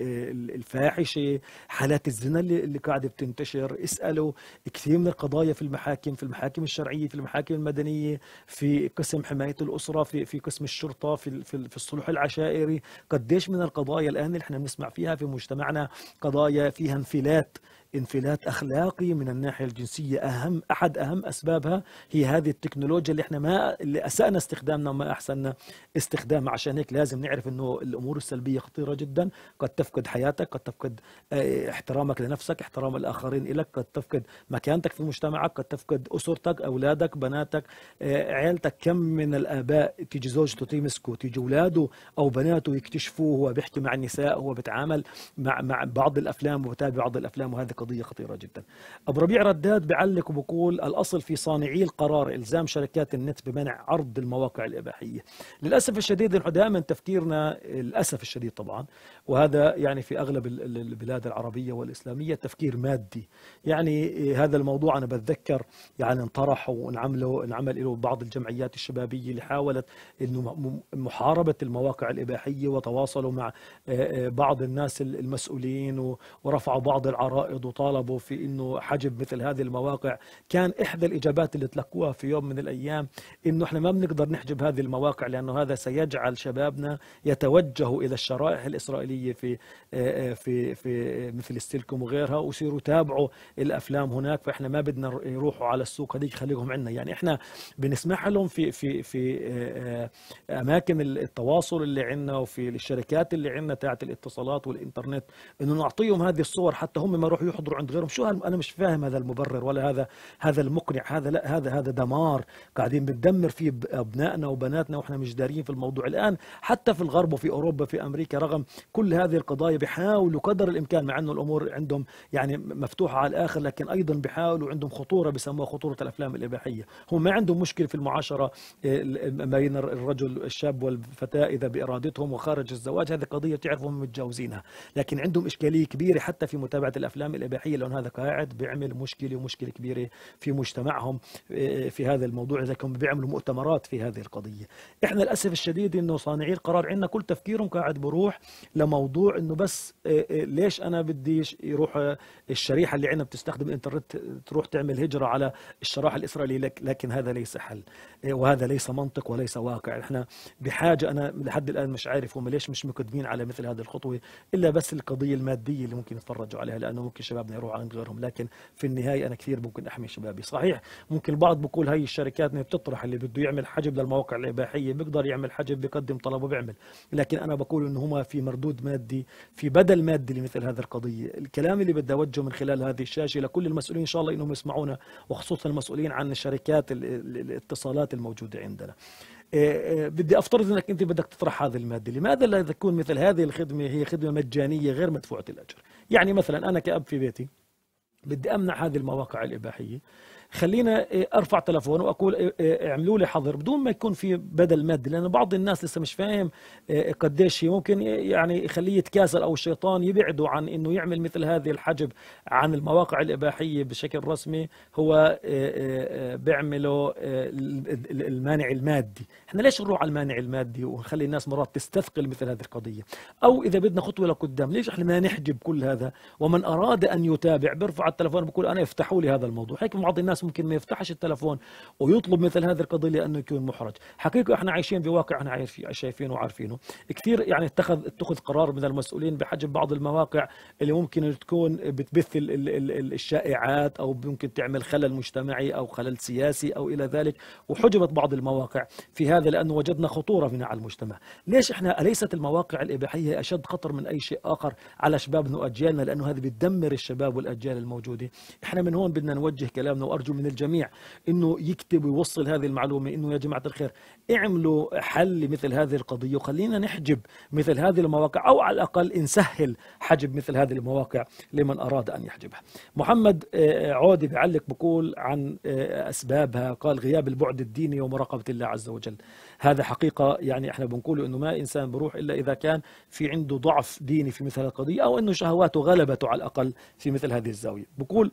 S2: الفاحشه حالات الزنا اللي قاعده بتنتشر اسالوا كثير من القضايا في المحاكم في المحاكم الشرعيه في المحاكم المدنيه المدنيه في قسم حمايه الاسره في في قسم الشرطه في في, في الصلح العشائري قديش من القضايا الان اللي احنا بنسمع فيها في مجتمعنا قضايا فيها انفلات انفلات اخلاقي من الناحيه الجنسيه اهم احد اهم اسبابها هي هذه التكنولوجيا اللي احنا ما اللي اسانا استخدامنا وما احسننا استخدامها عشان هيك لازم نعرف انه الامور السلبيه خطيره جدا قد تفقد حياتك قد تفقد آه، احترامك لنفسك احترام الاخرين لك قد تفقد مكانتك في مجتمعك قد تفقد اسرتك اولادك بناتك آه، عيلتك كم من الاباء تيجي زوجته تمسكه تيجي اولاده او بناته يكتشفوه هو بيحكي مع النساء هو بيتعامل مع مع بعض الافلام وبتابع بعض الافلام وهذا قضية خطيرة جدا أبو ربيع رداد بعلق وبقول الأصل في صانعي القرار إلزام شركات النت بمنع عرض المواقع الإباحية للأسف الشديد نحن دائما تفكيرنا للأسف الشديد طبعا وهذا يعني في أغلب البلاد العربية والإسلامية تفكير مادي يعني هذا الموضوع أنا بتذكر يعني انطرح وانعمله انعمل له بعض الجمعيات الشبابية اللي حاولت أنه محاربة المواقع الإباحية وتواصلوا مع آه، آه، بعض الناس المسؤولين ورفعوا بعض العرائض برضو طالبوا في انه حجب مثل هذه المواقع كان احدى الاجابات اللي تلقوها في يوم من الايام انه احنا ما بنقدر نحجب هذه المواقع لانه هذا سيجعل شبابنا يتوجهوا الى الشرائح الاسرائيليه في في في مثل ستيلكوم وغيرها ويصيروا يتابعوا الافلام هناك فاحنا ما بدنا يروحوا على السوق هذيك خليهم عندنا يعني احنا بنسمح لهم في في في آه، اماكن التواصل اللي عندنا وفي الشركات اللي عندنا تاعت الاتصالات والانترنت انه نعطيهم هذه الصور حتى هم ما يروحوا يحضروا عند غيرهم شو انا مش فاهم هذا المبرر ولا هذا هذا المقنع هذا لا هذا هذا دمار قاعدين بتدمر فيه ابنائنا وبناتنا واحنا مش دارين في الموضوع الان حتى في الغرب وفي اوروبا في امريكا رغم كل هذه القضايا بيحاولوا قدر الامكان مع انه الامور عندهم يعني مفتوحه على الاخر لكن ايضا بيحاولوا عندهم خطوره بسموها خطوره الافلام الاباحيه هم ما عندهم مشكله في المعاشره آه، بين الرجل الشاب والفتاه اذا بارادتهم وخارج الزواج هذه قضيه تعرفهم هم متجاوزينها لكن عندهم اشكاليه كبيره حتى في متابعه الافلام الإباحية الاباحيه لان هذا قاعد بيعمل مشكله ومشكله كبيره في مجتمعهم آه، في هذا الموضوع اذا كانوا بيعملوا مؤتمرات في هذه القضيه احنا للاسف الشديد انه صانعي القرار عندنا كل تفكيرهم قاعد بروح لموضوع انه بس آه، آه، ليش انا بديش يروح الشريحه اللي عندنا بتستخدم الانترنت تروح تعمل هجره على الشرايح الاسرائيليه لكن هذا ليس حل وهذا ليس منطق وليس واقع احنا بحاجه انا لحد الان مش عارف هم ليش مش مقدمين على مثل هذه الخطوه الا بس القضيه الماديه اللي ممكن يتفرجوا عليها لانه ممكن شباب شبابنا يروح عند غيرهم لكن في النهايه انا كثير ممكن احمي شبابي صحيح ممكن البعض بقول هاي الشركات ما بتطرح اللي بده يعمل حجب للمواقع الاباحيه بيقدر يعمل حجب بيقدم طلب وبيعمل لكن انا بقول انه هما في مردود مادي في بدل مادي لمثل هذه القضيه الكلام اللي بدي اوجهه من خلال هذه الشاشه لكل المسؤولين ان شاء الله انهم يسمعونا وخصوصا المسؤولين عن شركات الاتصالات الموجوده عندنا إيه، إيه، بدي افترض انك انت بدك تطرح هذه الماده لماذا لا تكون مثل هذه الخدمه هي خدمه مجانيه غير مدفوعه الاجر يعني مثلا أنا كأب في بيتي بدي أمنع هذه المواقع الإباحية خلينا إيه، ارفع تلفون واقول إيه، إيه، اعملوا لي حظر بدون ما يكون في بدل مادي لان بعض الناس لسه مش فاهم قديش ممكن يعني يخليه يتكاسل او الشيطان يبعده عن انه يعمل مثل هذه الحجب عن المواقع الاباحيه بشكل رسمي هو بيعمله المانع المادي احنا ليش نروح على المانع المادي ونخلي الناس مرات تستثقل مثل هذه القضيه او اذا بدنا خطوه لقدام ليش احنا ما نحجب كل هذا ومن اراد ان يتابع بيرفع التلفون بيقول انا افتحوا لي هذا الموضوع هيك بعض الناس الناس ممكن ما يفتحش التلفون ويطلب مثل هذه القضيه لانه يكون محرج حقيقه احنا عايشين بواقع احنا شايفينه وعارفينه كثير يعني اتخذ اتخذ قرار من المسؤولين بحجب بعض المواقع اللي ممكن تكون بتبث الشائعات او ممكن تعمل خلل مجتمعي او خلل سياسي او الى ذلك وحجبت بعض المواقع في هذا لانه وجدنا خطوره من على المجتمع ليش احنا اليست المواقع الاباحيه اشد خطر من اي شيء اخر على شبابنا واجيالنا لانه هذه بتدمر الشباب والاجيال الموجوده احنا من هون بدنا نوجه كلامنا وارجو أرجو من الجميع أنه يكتب ويوصل هذه المعلومة أنه يا جماعة الخير اعملوا حل لمثل هذه القضية وخلينا نحجب مثل هذه المواقع أو على الأقل نسهل حجب مثل هذه المواقع لمن أراد أن يحجبها محمد آه، آه، عودي بيعلق بقول عن آه، أسبابها قال غياب البعد الديني ومراقبة الله عز وجل هذا حقيقة يعني احنا بنقول انه ما انسان بروح الا اذا كان في عنده ضعف ديني في مثل هذه القضية او انه شهواته غلبته على الاقل في مثل هذه الزاوية بقول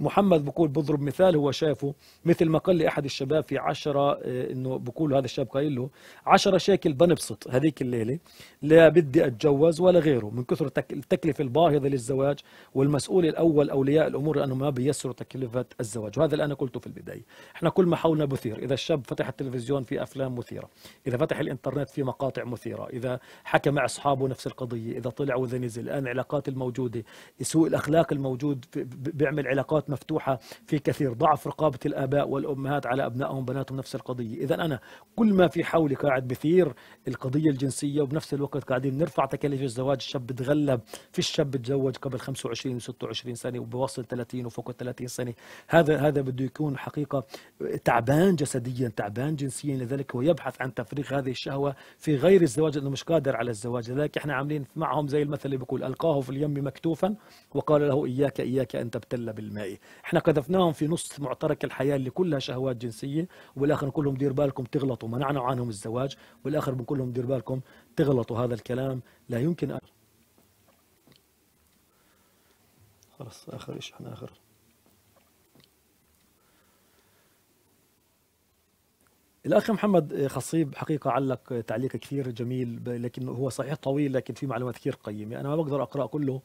S2: محمد بقول بضرب مثال هو شافه مثل ما قال لي احد الشباب في عشرة آه، انه بقول هذا الشاب قايل له 10 شيكل بنبسط هذيك الليله لا بدي اتجوز ولا غيره من كثر التكلفه الباهظه للزواج والمسؤول الاول اولياء الامور لانهم ما بيسروا تكلفه الزواج وهذا اللي انا قلته في البدايه احنا كل ما حولنا مثير اذا الشاب فتح التلفزيون في افلام مثيره اذا فتح الانترنت في مقاطع مثيره اذا حكى مع اصحابه نفس القضيه اذا طلع واذا نزل الان العلاقات الموجوده سوء الاخلاق الموجود بيعمل علاقات مفتوحة في كثير ضعف رقابة الآباء والأمهات على أبنائهم بناتهم نفس القضية إذا أنا كل ما في حولي قاعد بثير القضية الجنسية وبنفس الوقت قاعدين نرفع تكاليف الزواج الشاب بتغلب في الشاب بتزوج قبل 25 و26 سنة وبواصل 30 وفوق ال 30 سنة هذا هذا بده يكون حقيقة تعبان جسديا تعبان جنسيا لذلك هو يبحث عن تفريغ هذه الشهوة في غير الزواج لأنه مش قادر على الزواج لذلك احنا عاملين معهم زي المثل اللي بيقول ألقاه في اليم مكتوفا وقال له إياك إياك أن تبتل بالماء احنا قذفناهم في نص معترك الحياه اللي كلها شهوات جنسيه وبالاخر نقول لهم دير بالكم تغلطوا منعنا عنهم الزواج وبالاخر بنقول لهم دير بالكم تغلطوا هذا الكلام لا يمكن أن... خلص اخر شيء احنا اخر الاخ محمد خصيب حقيقه علق تعليق كثير جميل لكن هو صحيح طويل لكن في معلومات كثير قيمه انا ما بقدر اقرا كله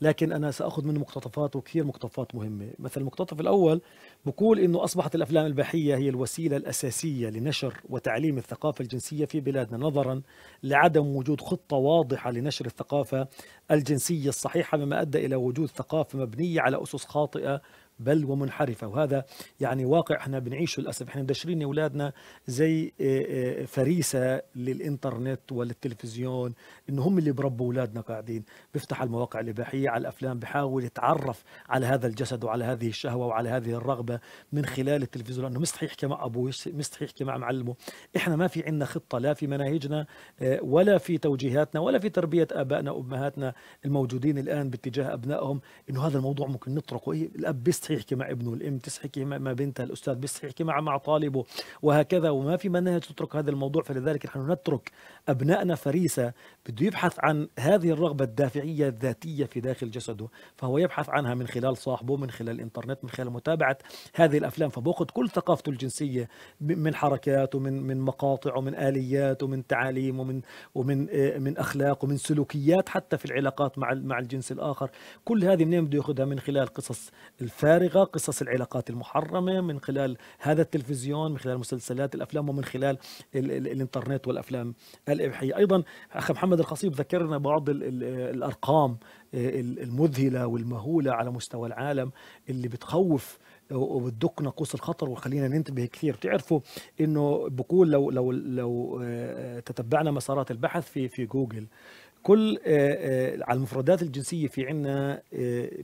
S2: لكن انا ساخذ منه مقتطفات وكثير مقتطفات مهمه مثلا المقتطف الاول بقول انه اصبحت الافلام الاباحيه هي الوسيله الاساسيه لنشر وتعليم الثقافه الجنسيه في بلادنا نظرا لعدم وجود خطه واضحه لنشر الثقافه الجنسيه الصحيحه مما ادى الى وجود ثقافه مبنيه على اسس خاطئه بل ومنحرفة وهذا يعني واقع احنا بنعيشه للأسف احنا مدشرين أولادنا زي آه، آه، فريسة للإنترنت وللتلفزيون إن هم اللي بربوا أولادنا قاعدين بيفتح على المواقع الإباحية على الأفلام بحاول يتعرف على هذا الجسد وعلى هذه الشهوة وعلى هذه الرغبة من خلال التلفزيون لأنه مستحي يحكي مع أبوه مستحي يحكي مع معلمه احنا ما في عندنا خطة لا في مناهجنا آه، ولا في توجيهاتنا ولا في تربية آبائنا وأمهاتنا الموجودين الآن باتجاه أبنائهم إنه هذا الموضوع ممكن نطرقه إيه، الأب بيستحي يحكي مع ابنه الام تحكي مع بنتها الاستاذ بيستحي يحكي مع مع طالبه وهكذا وما في منهج تترك هذا الموضوع فلذلك نحن نترك ابنائنا فريسه بده يبحث عن هذه الرغبه الدافعيه الذاتيه في داخل جسده فهو يبحث عنها من خلال صاحبه من خلال الانترنت من خلال متابعه هذه الافلام فباخذ كل ثقافته الجنسيه من حركات ومن من مقاطع ومن اليات ومن تعاليم ومن ومن آه، من اخلاق ومن سلوكيات حتى في العلاقات مع مع الجنس الاخر كل هذه منين بده ياخذها من خلال قصص الفارس الفارغة قصص العلاقات المحرمة من خلال هذا التلفزيون من خلال مسلسلات الأفلام ومن خلال الـ الـ الإنترنت والأفلام الإباحية أيضا أخ محمد الخصيب ذكرنا بعض الـ الـ الأرقام المذهلة والمهولة على مستوى العالم اللي بتخوف وبتدق ناقوس الخطر وخلينا ننتبه كثير تعرفوا انه بقول لو لو لو آه، تتبعنا مسارات البحث في في جوجل كل آه، آه، على المفردات الجنسيه في عندنا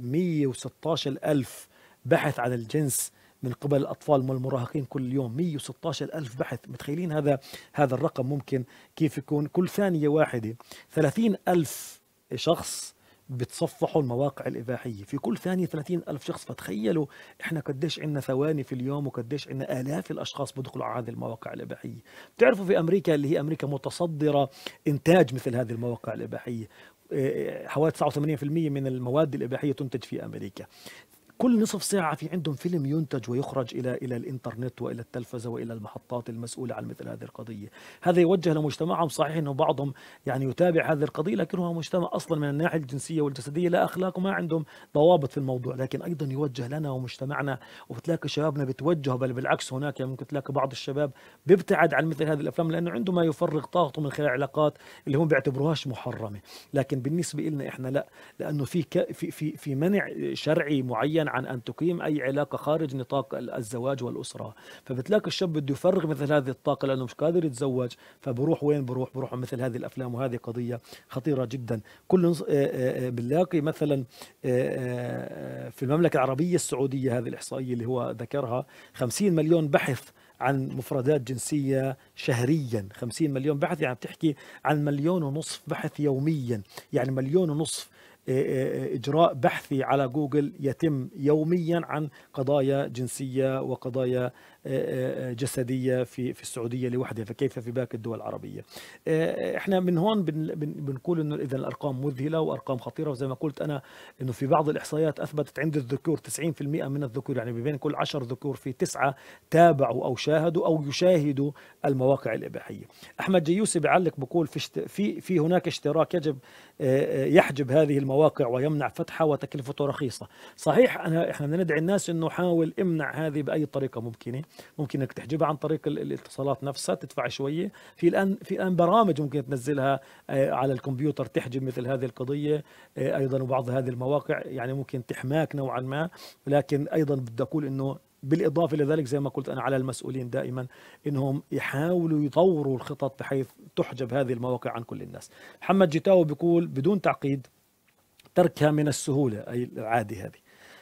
S2: 116 الف بحث عن الجنس من قبل الاطفال والمراهقين كل يوم 116 الف بحث متخيلين هذا هذا الرقم ممكن كيف يكون كل ثانيه واحده 30 الف شخص بتصفحوا المواقع الإباحية في كل ثانية 30 ألف شخص فتخيلوا إحنا قديش عندنا ثواني في اليوم وقديش عندنا آلاف الأشخاص بدخلوا على هذه المواقع الإباحية بتعرفوا في أمريكا اللي هي أمريكا متصدرة إنتاج مثل هذه المواقع الإباحية إيه، إيه، حوالي 89% من المواد الإباحية تنتج في أمريكا كل نصف ساعة في عندهم فيلم ينتج ويخرج إلى إلى الإنترنت وإلى التلفزة وإلى المحطات المسؤولة عن مثل هذه القضية هذا يوجه لمجتمعهم صحيح أنه بعضهم يعني يتابع هذه القضية لكنه مجتمع أصلا من الناحية الجنسية والجسدية لا أخلاق وما عندهم ضوابط في الموضوع لكن أيضا يوجه لنا ومجتمعنا وبتلاقي شبابنا بتوجه بل بالعكس هناك يعني ممكن تلاقي بعض الشباب بيبتعد عن مثل هذه الأفلام لأنه عنده ما يفرغ طاقته من خلال علاقات اللي هم بيعتبروهاش محرمة لكن بالنسبة لنا إحنا لا لأنه في في في منع شرعي معين عن ان تقيم اي علاقه خارج نطاق الزواج والاسره فبتلاقي الشاب بده يفرغ مثل هذه الطاقه لانه مش قادر يتزوج فبروح وين بروح بروح مثل هذه الافلام وهذه قضيه خطيره جدا كل بنلاقي مثلا في المملكه العربيه السعوديه هذه الاحصائيه اللي هو ذكرها 50 مليون بحث عن مفردات جنسية شهريا 50 مليون بحث يعني بتحكي عن مليون ونصف بحث يوميا يعني مليون ونصف آه، آه، آه، إجراء بحثي على جوجل يتم يوميا عن قضايا جنسية وقضايا آه، آه، آه، جسديه في في السعوديه لوحدها فكيف في باقي الدول العربيه احنا من هون بنقول انه اذا الارقام مذهله وارقام خطيره وزي ما قلت انا انه في بعض الاحصائيات اثبتت عند الذكور 90% من الذكور يعني بين كل 10 ذكور في تسعه تابعوا او شاهدوا او يشاهدوا المواقع الاباحيه احمد جيوسي بيعلق بقول في في في هناك اشتراك يجب يحجب هذه المواقع ويمنع فتحها وتكلفته رخيصه صحيح انا احنا بدنا ندعي الناس انه حاول امنع هذه باي طريقه ممكنه ممكن انك تحجبها عن طريق الاتصالات نفسها تدفع شويه في الان في الان برامج ممكن تنزلها آه، على الكمبيوتر تحجب مثل هذه القضيه آه، ايضا وبعض هذه المواقع يعني ممكن تحماك نوعا ما لكن ايضا بدي اقول انه بالإضافة إلى ذلك زي ما قلت أنا على المسؤولين دائما إنهم يحاولوا يطوروا الخطط بحيث تحجب هذه المواقع عن كل الناس محمد جيتاو بيقول بدون تعقيد تركها من السهولة أي العادي هذه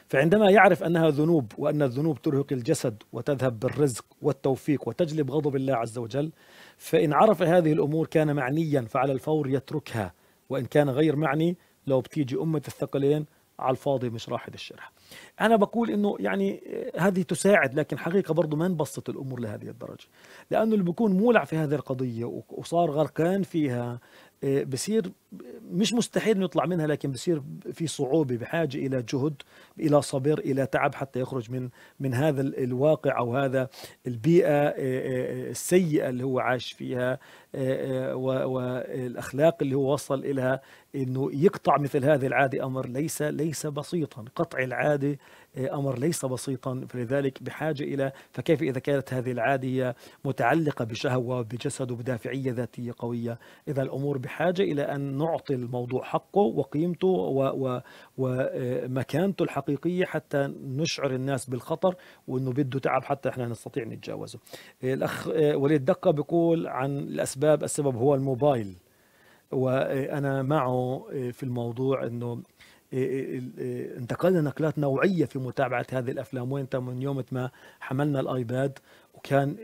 S2: فعندما يعرف انها ذنوب وان الذنوب ترهق الجسد وتذهب بالرزق والتوفيق وتجلب غضب الله عز وجل فان عرف هذه الامور كان معنيا فعلى الفور يتركها وان كان غير معني لو بتيجي امه الثقلين على الفاضي مش راح الشرح انا بقول انه يعني آه، هذه تساعد لكن حقيقه برضه ما انبسط الامور لهذه الدرجه لانه اللي بيكون مولع في هذه القضيه وصار غرقان فيها آه، بصير مش مستحيل انه يطلع منها لكن بصير في صعوبه بحاجه الى جهد الى صبر الى تعب حتى يخرج من من هذا الواقع او هذا البيئه آه، آه، السيئه اللي هو عاش فيها والاخلاق اللي هو وصل الها انه يقطع مثل هذه العاده امر ليس ليس بسيطا قطع العاده امر ليس بسيطا فلذلك بحاجه الى فكيف اذا كانت هذه العاديه متعلقه بشهوه بجسد وبدافعيه ذاتيه قويه اذا الامور بحاجه الى ان نعطي الموضوع حقه وقيمته ومكانته آه، الحقيقيه حتى نشعر الناس بالخطر وانه بده تعب حتى احنا نستطيع نتجاوزه آه، الاخ آه، وليد دقه بيقول عن الاسباب السبب هو الموبايل وانا معه في الموضوع انه إيه، إيه، إيه، انتقلنا نقلات نوعيه في متابعه هذه الافلام وانت من يوم ما حملنا الايباد وكان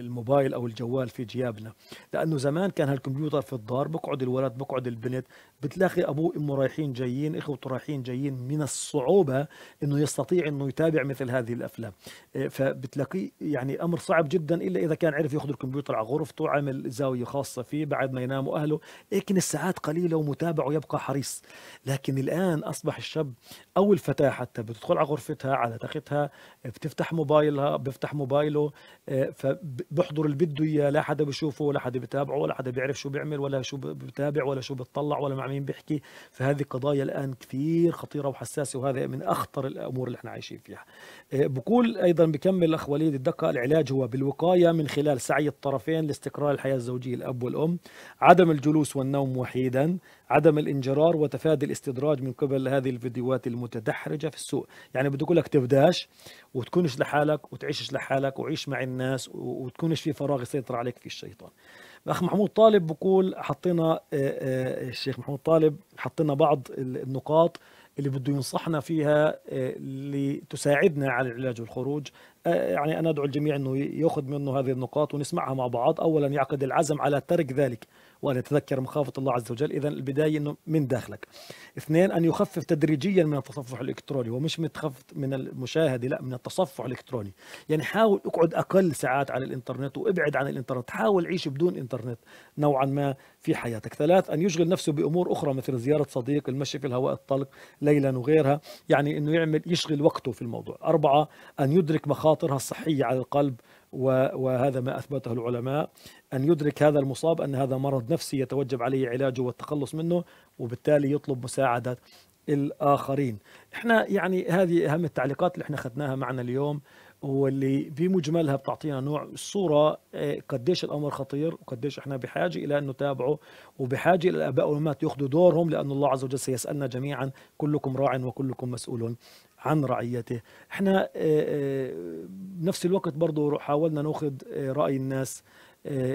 S2: الموبايل او الجوال في جيابنا لانه زمان كان هالكمبيوتر في الدار بقعد الولد بقعد البنت بتلاقي ابوه وامه رايحين جايين اخوته رايحين جايين من الصعوبه انه يستطيع انه يتابع مثل هذه الافلام آه، فبتلاقيه يعني امر صعب جدا الا اذا كان عرف ياخذ الكمبيوتر على غرفته عمل زاويه خاصه فيه بعد ما يناموا اهله لكن الساعات قليله ومتابعه ويبقى حريص لكن الان اصبح الشاب او الفتاه حتى بتدخل على غرفتها على تختها بتفتح موبايلها بيفتح موبايله آه، فبحضر اللي بده اياه لا حدا بشوفه ولا حدا بتابعه ولا حدا بيعرف شو بيعمل ولا شو بتابع ولا شو بتطلع ولا معمل عمين بيحكي فهذه قضايا الآن كثير خطيرة وحساسة وهذا من أخطر الأمور اللي احنا عايشين فيها آه، بقول أيضا بكمل الأخ وليد الدقة العلاج هو بالوقاية من خلال سعي الطرفين لاستقرار الحياة الزوجية الأب والأم عدم الجلوس والنوم وحيدا عدم الانجرار وتفادي الاستدراج من قبل هذه الفيديوهات المتدحرجه في السوق يعني بدي اقول لك تبداش وتكونش لحالك وتعيشش لحالك وعيش مع الناس وتكونش في فراغ يسيطر عليك في الشيطان الاخ محمود طالب بقول حطينا آه، آه، الشيخ محمود طالب حطينا بعض النقاط اللي بده ينصحنا فيها آه، لتساعدنا على العلاج والخروج يعني انا ادعو الجميع انه ياخذ منه هذه النقاط ونسمعها مع بعض اولا يعقد العزم على ترك ذلك وأن يتذكر مخافة الله عز وجل إذا البداية أنه من داخلك اثنين أن يخفف تدريجيا من التصفح الإلكتروني ومش متخفف من المشاهدة لا من التصفح الإلكتروني يعني حاول اقعد أقل ساعات على الإنترنت وابعد عن الإنترنت حاول عيش بدون إنترنت نوعا ما في حياتك ثلاث أن يشغل نفسه بأمور أخرى مثل زيارة صديق المشي في الهواء الطلق ليلا وغيرها يعني أنه يعمل يشغل وقته في الموضوع أربعة أن يدرك مخاطرها الصحية على القلب وهذا ما أثبته العلماء أن يدرك هذا المصاب أن هذا مرض نفسي يتوجب عليه علاجه والتخلص منه وبالتالي يطلب مساعدة الآخرين احنا يعني هذه أهم التعليقات اللي احنا خدناها معنا اليوم واللي بمجملها بتعطينا نوع الصورة آه، قديش الأمر خطير وقديش إحنا بحاجة إلى أن نتابعه وبحاجة إلى الآباء والأمهات يأخذوا دورهم لأن الله عز وجل سيسألنا جميعا كلكم راع وكلكم مسؤول عن رعيته احنا بنفس آه، آه، الوقت برضو حاولنا ناخذ آه، راي الناس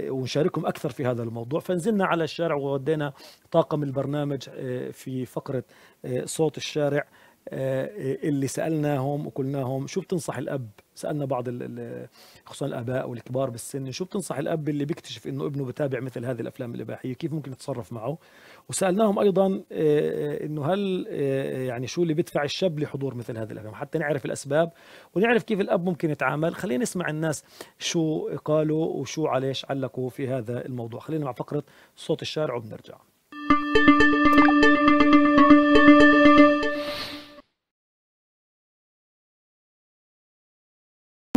S2: ونشاركهم اكثر في هذا الموضوع فنزلنا على الشارع وودينا طاقم البرنامج في فقره صوت الشارع آه، اللي سالناهم وقلناهم شو بتنصح الاب سالنا بعض خصوصا الاباء والكبار بالسن شو بتنصح الاب اللي بيكتشف انه ابنه بتابع مثل هذه الافلام الاباحيه كيف ممكن يتصرف معه وسالناهم ايضا آه، انه هل آه، يعني شو اللي بيدفع الشاب لحضور مثل هذه الافلام حتى نعرف الاسباب ونعرف كيف الاب ممكن يتعامل خلينا نسمع الناس شو قالوا وشو عليش علقوا في هذا الموضوع خلينا مع فقره صوت الشارع وبنرجع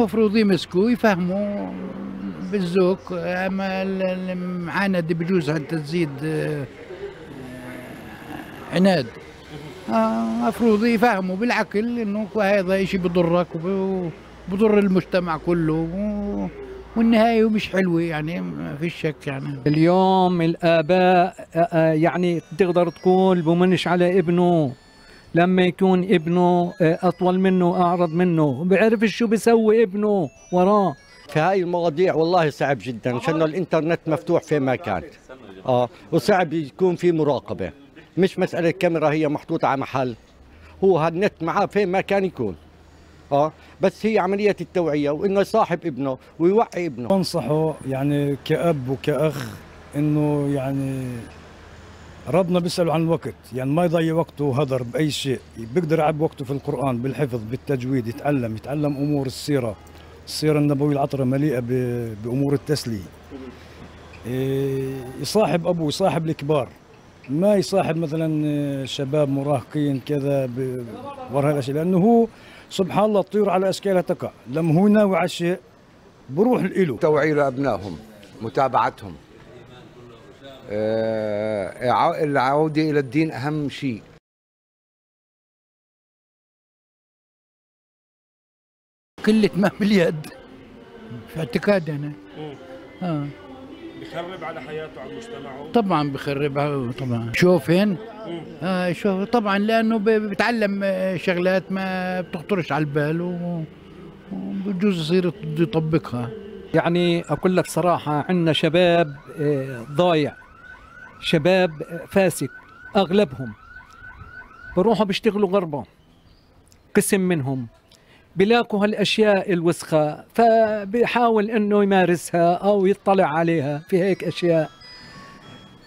S5: المفروض يمسكوا يفهموا بالزوك اما المعاند بجوز حتى تزيد آه، آه، عناد المفروض آه، يفهموا بالعقل انه هذا شيء بضرك وبضر المجتمع كله والنهايه مش حلوه يعني ما في شك يعني اليوم الاباء يعني تقدر تقول بمنش على ابنه لما يكون ابنه آه، اطول منه اعرض منه بيعرف شو بيسوي ابنه وراه في هاي المواضيع والله صعب جدا عشان الانترنت مفتوح في مكان اه وصعب يكون في مراقبه مش مساله كاميرا هي محطوطه على محل هو هالنت معاه فين ما كان يكون اه بس هي عمليه التوعيه وانه يصاحب ابنه ويوعي ابنه بنصحه يعني كاب وكاخ انه يعني ربنا بيسأله عن الوقت يعني ما يضيع وقته وهدر بأي شيء بيقدر يعب وقته في القرآن بالحفظ بالتجويد يتعلم يتعلم أمور السيرة السيرة النبوية العطرة مليئة بأمور التسلية إيه، يصاحب أبوه يصاحب الكبار ما يصاحب مثلا إيه، شباب مراهقين كذا ورا هالاشياء لانه هو سبحان الله الطيور على اشكالها تقع لما هو ناوي على شيء بروح له توعير ابنائهم متابعتهم آه، العودة إلى الدين أهم شيء قلة ما باليد في اعتقادي أنا آه.
S3: بخرب على حياته على مجتمعه طبعا
S5: بخربها طبعا شوفين آه شوف طبعا لانه بتعلم آه، شغلات ما بتخطرش على البال و... وبجوز يصير يطبقها يعني اقول لك صراحه عندنا شباب آه، ضايع شباب
S2: فاسد اغلبهم بروحوا بيشتغلوا غربة قسم منهم بلاقوا هالاشياء الوسخه فبيحاول انه يمارسها او يطلع عليها في هيك اشياء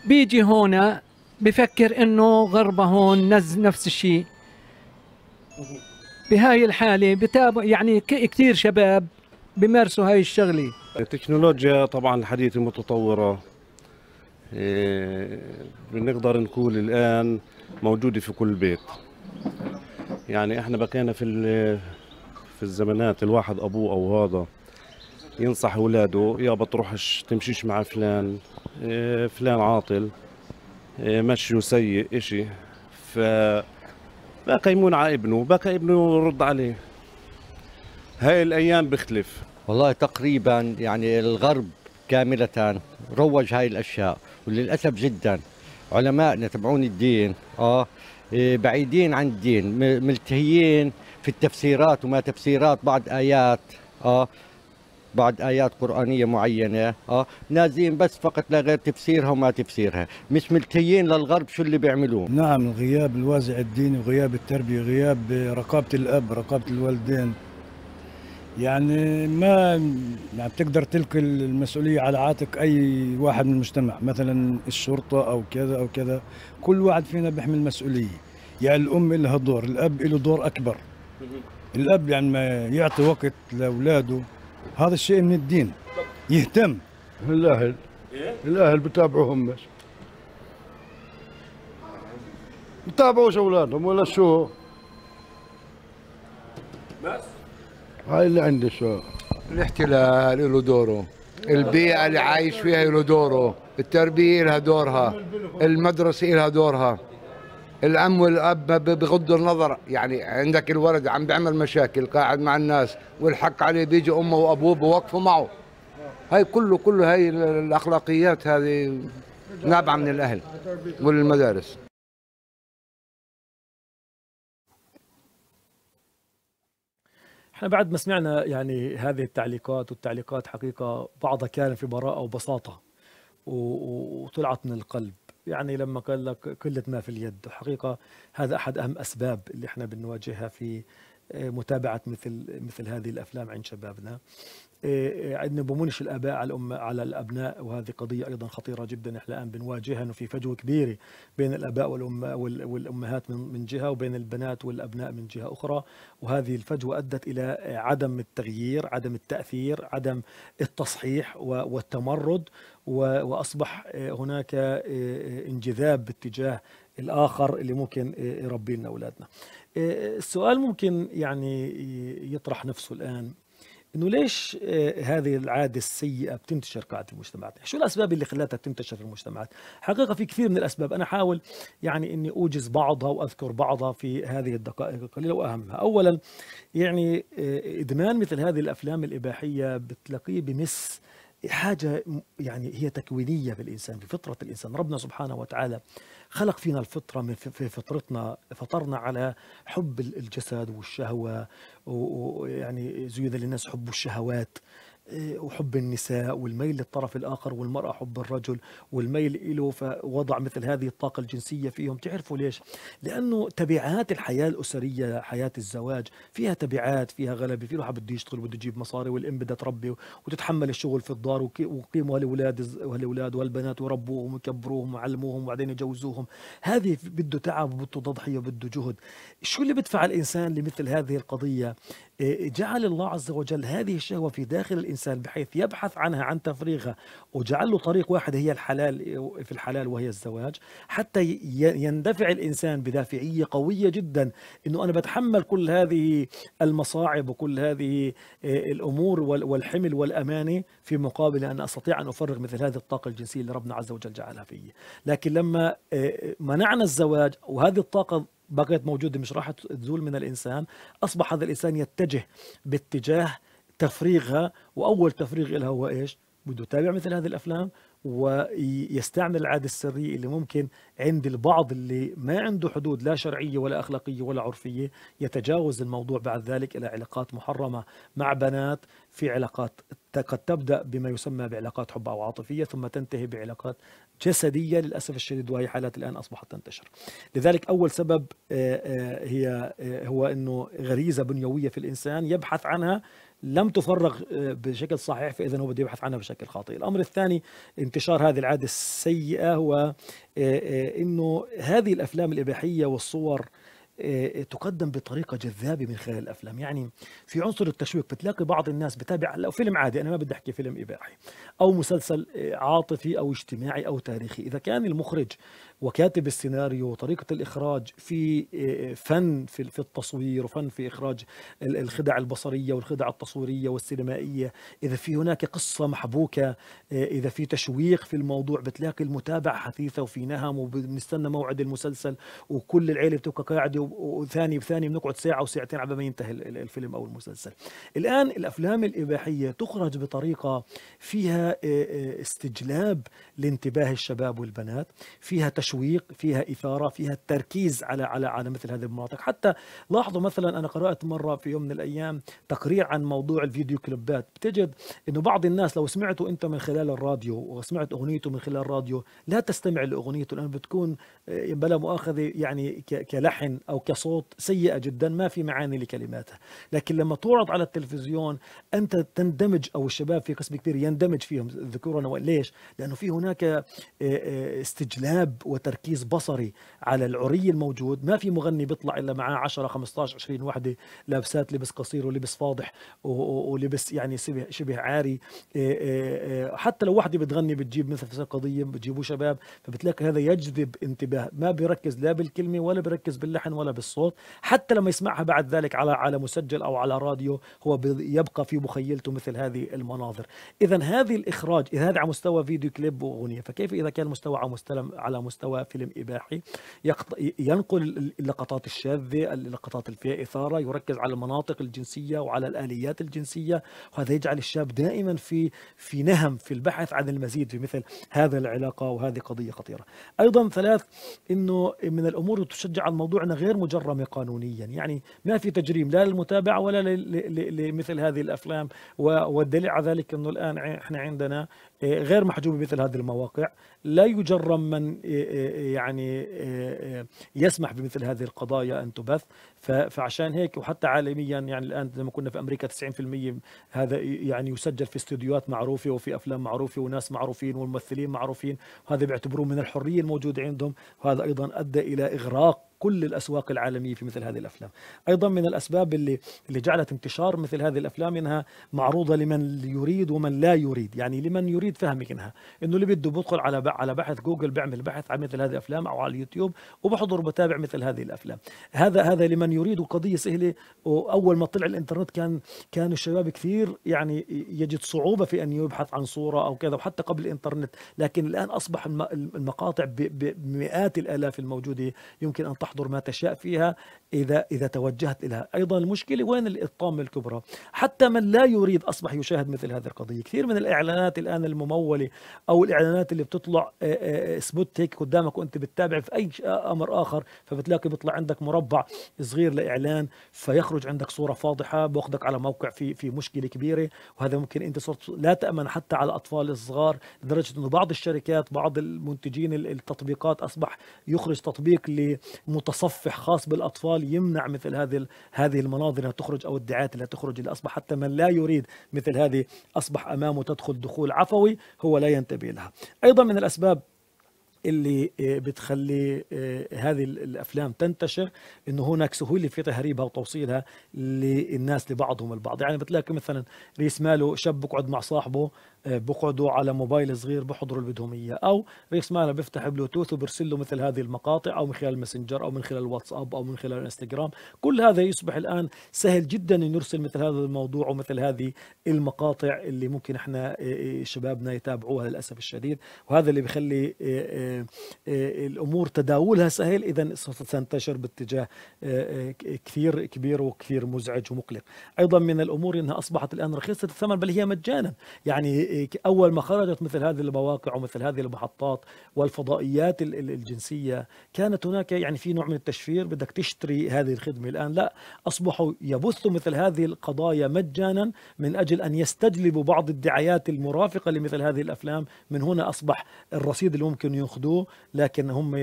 S2: بيجي هون
S1: بفكر انه غربه هون نز نفس الشيء
S5: بهاي الحاله بتابع يعني كثير شباب بمارسوا هاي الشغله التكنولوجيا طبعا الحديثه المتطورة إيه، بنقدر نقول الآن موجودة في كل بيت يعني احنا
S2: بقينا في في الزمانات الواحد ابوه او هذا ينصح
S5: اولاده يا بتروحش تمشيش مع فلان إيه، فلان عاطل مشيه سيء اشي ف بقى يمون على ابنه بقى ابنه يرد عليه هاي الايام بختلف والله تقريبا يعني الغرب كاملة روج هاي الاشياء وللاسف جدا علمائنا تبعون الدين اه إيه، بعيدين عن الدين ملتهيين في التفسيرات وما تفسيرات بعض ايات اه بعض ايات قرانيه معينه اه نازلين بس فقط لغير تفسيرها وما تفسيرها مش ملتهيين للغرب شو اللي بيعملوه نعم غياب الوازع الديني وغياب التربيه غياب رقابه الاب رقابه الوالدين يعني ما يعني بتقدر تلقي المسؤولية على عاتق أي واحد من المجتمع مثلا الشرطة أو كذا أو كذا كل واحد فينا بيحمل مسؤولية يعني الأم لها دور الأب له دور أكبر الأب يعني ما يعطي وقت لأولاده هذا الشيء من الدين يهتم الأهل إيه؟ الأهل بتابعوهم بس بتابعوش أولادهم ولا شو بس هاي اللي عندي سؤال الاحتلال له دوره البيئة اللي عايش فيها له دوره التربية لها دورها المدرسة لها دورها الأم والأب بغض النظر يعني عندك الولد عم بيعمل مشاكل قاعد مع الناس والحق عليه بيجي أمه وأبوه بوقفوا معه هاي كله كله هاي الأخلاقيات هذه نابعة من الأهل والمدارس
S2: احنا بعد ما سمعنا يعني هذه التعليقات والتعليقات حقيقه بعضها كان في براءه وبساطه وطلعت من القلب يعني لما قال لك قله ما في اليد حقيقه هذا احد اهم اسباب اللي احنا بنواجهها في آه، متابعه مثل مثل هذه الافلام عند شبابنا عندنا إيه، بمنش الاباء على الام على الابناء وهذه قضيه ايضا خطيره جدا احنا الان بنواجهها انه في فجوه كبيره بين الاباء والام والامهات من جهه وبين البنات والابناء من جهه اخرى وهذه الفجوه ادت الى عدم التغيير عدم التاثير عدم التصحيح والتمرد واصبح إيه، هناك إيه، انجذاب باتجاه الاخر اللي ممكن يربي لنا اولادنا السؤال ممكن يعني يطرح نفسه الان انه ليش آه، هذه العاده السيئه بتنتشر قاعده في المجتمعات؟ شو الاسباب اللي خلتها تنتشر في المجتمعات؟ حقيقه في كثير من الاسباب، انا احاول يعني اني اوجز بعضها واذكر بعضها في هذه الدقائق القليله واهمها، اولا يعني آه، ادمان مثل هذه الافلام الاباحيه بتلاقيه بمس حاجة يعني هي تكوينية في الإنسان في فطرة الإنسان ربنا سبحانه وتعالى خلق فينا الفطرة من في فطرتنا فطرنا على حب الجسد والشهوة ويعني زيد للناس حب الشهوات وحب النساء والميل للطرف الآخر والمرأة حب الرجل والميل إله فوضع مثل هذه الطاقة الجنسية فيهم تعرفوا ليش؟ لأنه تبعات الحياة الأسرية حياة الزواج فيها تبعات فيها غلبة في واحد بده يشتغل وبده يجيب مصاري والأم بدها تربي وتتحمل الشغل في الدار وقيموا هالأولاد هالأولاد وهالبنات وربوهم وكبروهم وعلموهم وبعدين يجوزوهم هذه بده تعب وبده تضحية وبده جهد شو اللي بدفع الإنسان لمثل هذه القضية جعل الله عز وجل هذه الشهوة في داخل الإنسان بحيث يبحث عنها عن تفريغها وجعل له طريق واحد هي الحلال في الحلال وهي الزواج حتى يندفع الإنسان بدافعية قوية جدا أنه أنا بتحمل كل هذه المصاعب وكل هذه آه، الأمور والحمل والأمانة في مقابل أن أستطيع أن أفرغ مثل هذه الطاقة الجنسية اللي ربنا عز وجل جعلها فيه لكن لما آه، منعنا الزواج وهذه الطاقة بقيت موجودة مش راح تزول من الإنسان أصبح هذا الإنسان يتجه باتجاه تفريغها وأول تفريغ لها هو إيش بده يتابع مثل هذه الأفلام ويستعمل العادة السرية اللي ممكن عند البعض اللي ما عنده حدود لا شرعية ولا أخلاقية ولا عرفية يتجاوز الموضوع بعد ذلك إلى علاقات محرمة مع بنات في علاقات قد تبدأ بما يسمى بعلاقات حب أو عاطفية ثم تنتهي بعلاقات جسديه للاسف الشديد وهي حالات الان اصبحت تنتشر لذلك اول سبب آه، آه، هي آه، هو انه غريزه بنيويه في الانسان يبحث عنها لم تفرغ بشكل صحيح فاذا هو بده يبحث عنها بشكل خاطئ الامر الثاني انتشار هذه العاده السيئه هو انه هذه الافلام الاباحيه والصور آه، تقدم بطريقه جذابه من خلال الافلام يعني في عنصر التشويق بتلاقي بعض الناس بتابع لو فيلم عادي انا ما بدي احكي فيلم اباحي او مسلسل آه، عاطفي او اجتماعي او تاريخي اذا كان المخرج وكاتب السيناريو وطريقة الإخراج في آه، آه، فن في التصوير وفن في إخراج الخدع البصرية والخدع التصويرية والسينمائية إذا في هناك قصة محبوكة آه، إذا في تشويق في الموضوع بتلاقي المتابعة حثيثة وفي نهم وبنستنى موعد المسلسل وكل العيلة بتبقى قاعدة وثاني بثاني بنقعد ساعة وساعتين على ما ينتهي الفيلم أو المسلسل الآن الأفلام الإباحية تخرج بطريقة فيها استجلاب لانتباه الشباب والبنات فيها تشويق تشويق فيها اثاره فيها التركيز على على على مثل هذه المناطق حتى لاحظوا مثلا انا قرات مره في يوم من الايام تقرير عن موضوع الفيديو كليبات بتجد انه بعض الناس لو سمعته انت من خلال الراديو وسمعت اغنيته من خلال الراديو لا تستمع لاغنيته لانه بتكون آه، بلا مؤاخذه يعني كلحن او كصوت سيئه جدا ما في معاني لكلماتها لكن لما تعرض على التلفزيون انت تندمج او الشباب في قسم كبير يندمج فيهم الذكور ليش لانه في هناك آه، آه، استجلاب وتركيز بصري على العري الموجود ما في مغني بيطلع الا معاه 10 15 20 وحده لابسات لبس قصير ولبس فاضح ولبس يعني شبه عاري إيه- إيه- إيه، حتى لو وحده بتغني بتجيب مثل قضيه بتجيبوا شباب فبتلاقي هذا يجذب انتباه ما بيركز لا بالكلمه ولا بيركز باللحن ولا بالصوت حتى لما يسمعها بعد ذلك على على مسجل او على راديو هو يبقى في مخيلته مثل هذه المناظر اذا هذه الاخراج اذا هذا على مستوى فيديو كليب واغنيه فكيف اذا كان مستوى على مستوى محتوى فيلم إباحي ينقل اللقطات الشاذة اللقطات اللي فيها إثارة يركز على المناطق الجنسية وعلى الآليات الجنسية وهذا يجعل الشاب دائما في في نهم في البحث عن المزيد في مثل هذه العلاقة وهذه قضية خطيرة أيضا ثلاث أنه من الأمور اللي تشجع على الموضوع أنها غير مجرمة قانونيا يعني ما في تجريم لا للمتابعة ولا لمثل هذه الأفلام والدليل على ذلك أنه الآن احنا عندنا آه، غير محجوبه مثل هذه المواقع لا يجرم من آه، آه، يعني يسمح بمثل هذه القضايا ان تبث فعشان هيك وحتى عالميا يعني الان زي ما كنا في امريكا 90% هذا يعني يسجل في استديوهات معروفه وفي افلام معروفه وناس معروفين والممثلين معروفين وهذا بيعتبروه من الحريه الموجوده عندهم وهذا ايضا ادى الى اغراق كل الاسواق العالميه في مثل هذه الافلام ايضا من الاسباب اللي اللي جعلت انتشار مثل هذه الافلام انها معروضه لمن يريد ومن لا يريد يعني لمن يريد فهم منها انه اللي بده بدخل على على بحث جوجل بيعمل بحث عن مثل هذه الافلام او على اليوتيوب وبحضر وبتابع مثل هذه الافلام هذا هذا لمن يريد وقضيه سهله واول ما طلع الانترنت كان كان الشباب كثير يعني يجد صعوبه في ان يبحث عن صوره او كذا وحتى قبل الانترنت لكن الان اصبح المقاطع بمئات الالاف الموجوده يمكن ان تحصل تحضر ما تشاء فيها إذا إذا توجهت إليها أيضا المشكلة وين الإطامة الكبرى حتى من لا يريد أصبح يشاهد مثل هذه القضية كثير من الإعلانات الآن الممولة أو الإعلانات اللي بتطلع آه، آه، سبوت هيك قدامك وأنت بتتابع في أي آه، أمر آخر فبتلاقي بيطلع عندك مربع صغير لإعلان فيخرج عندك صورة فاضحة بأخذك على موقع في في مشكلة كبيرة وهذا ممكن أنت صرت لا تأمن حتى على الأطفال الصغار لدرجة أنه بعض الشركات بعض المنتجين التطبيقات أصبح يخرج تطبيق ل متصفح خاص بالاطفال يمنع مثل هذه هذه المناظر انها تخرج او الدعايات اللي تخرج اللي اصبح حتى من لا يريد مثل هذه اصبح امامه تدخل دخول عفوي هو لا ينتبه لها. ايضا من الاسباب اللي آه، بتخلي آه، هذه الافلام تنتشر انه هناك سهوله في تهريبها وتوصيلها للناس لبعضهم البعض يعني بتلاقي مثلا ريس ماله شاب بقعد مع صاحبه آه، بقعدوا على موبايل صغير بحضروا اللي بدهم اياه او رئيس مالا بيفتح بلوتوث وبرسل له مثل هذه المقاطع او من خلال الماسنجر او من خلال الواتساب او من خلال الانستغرام كل هذا يصبح الان سهل جدا ان يرسل مثل هذا الموضوع ومثل هذه المقاطع اللي ممكن احنا آه، آه، شبابنا يتابعوها للاسف الشديد وهذا اللي بخلي الامور تداولها سهل اذا ستنتشر باتجاه كثير كبير وكثير مزعج ومقلق ايضا من الامور انها اصبحت الان رخيصه الثمن بل هي مجانا يعني اول ما خرجت مثل هذه المواقع ومثل هذه المحطات والفضائيات الجنسيه كانت هناك يعني في نوع من التشفير بدك تشتري هذه الخدمه الان لا اصبحوا يبثوا مثل هذه القضايا مجانا من اجل ان يستجلبوا بعض الدعايات المرافقه لمثل هذه الافلام من هنا اصبح الرصيد اللي ممكن ياخذوه لكن هم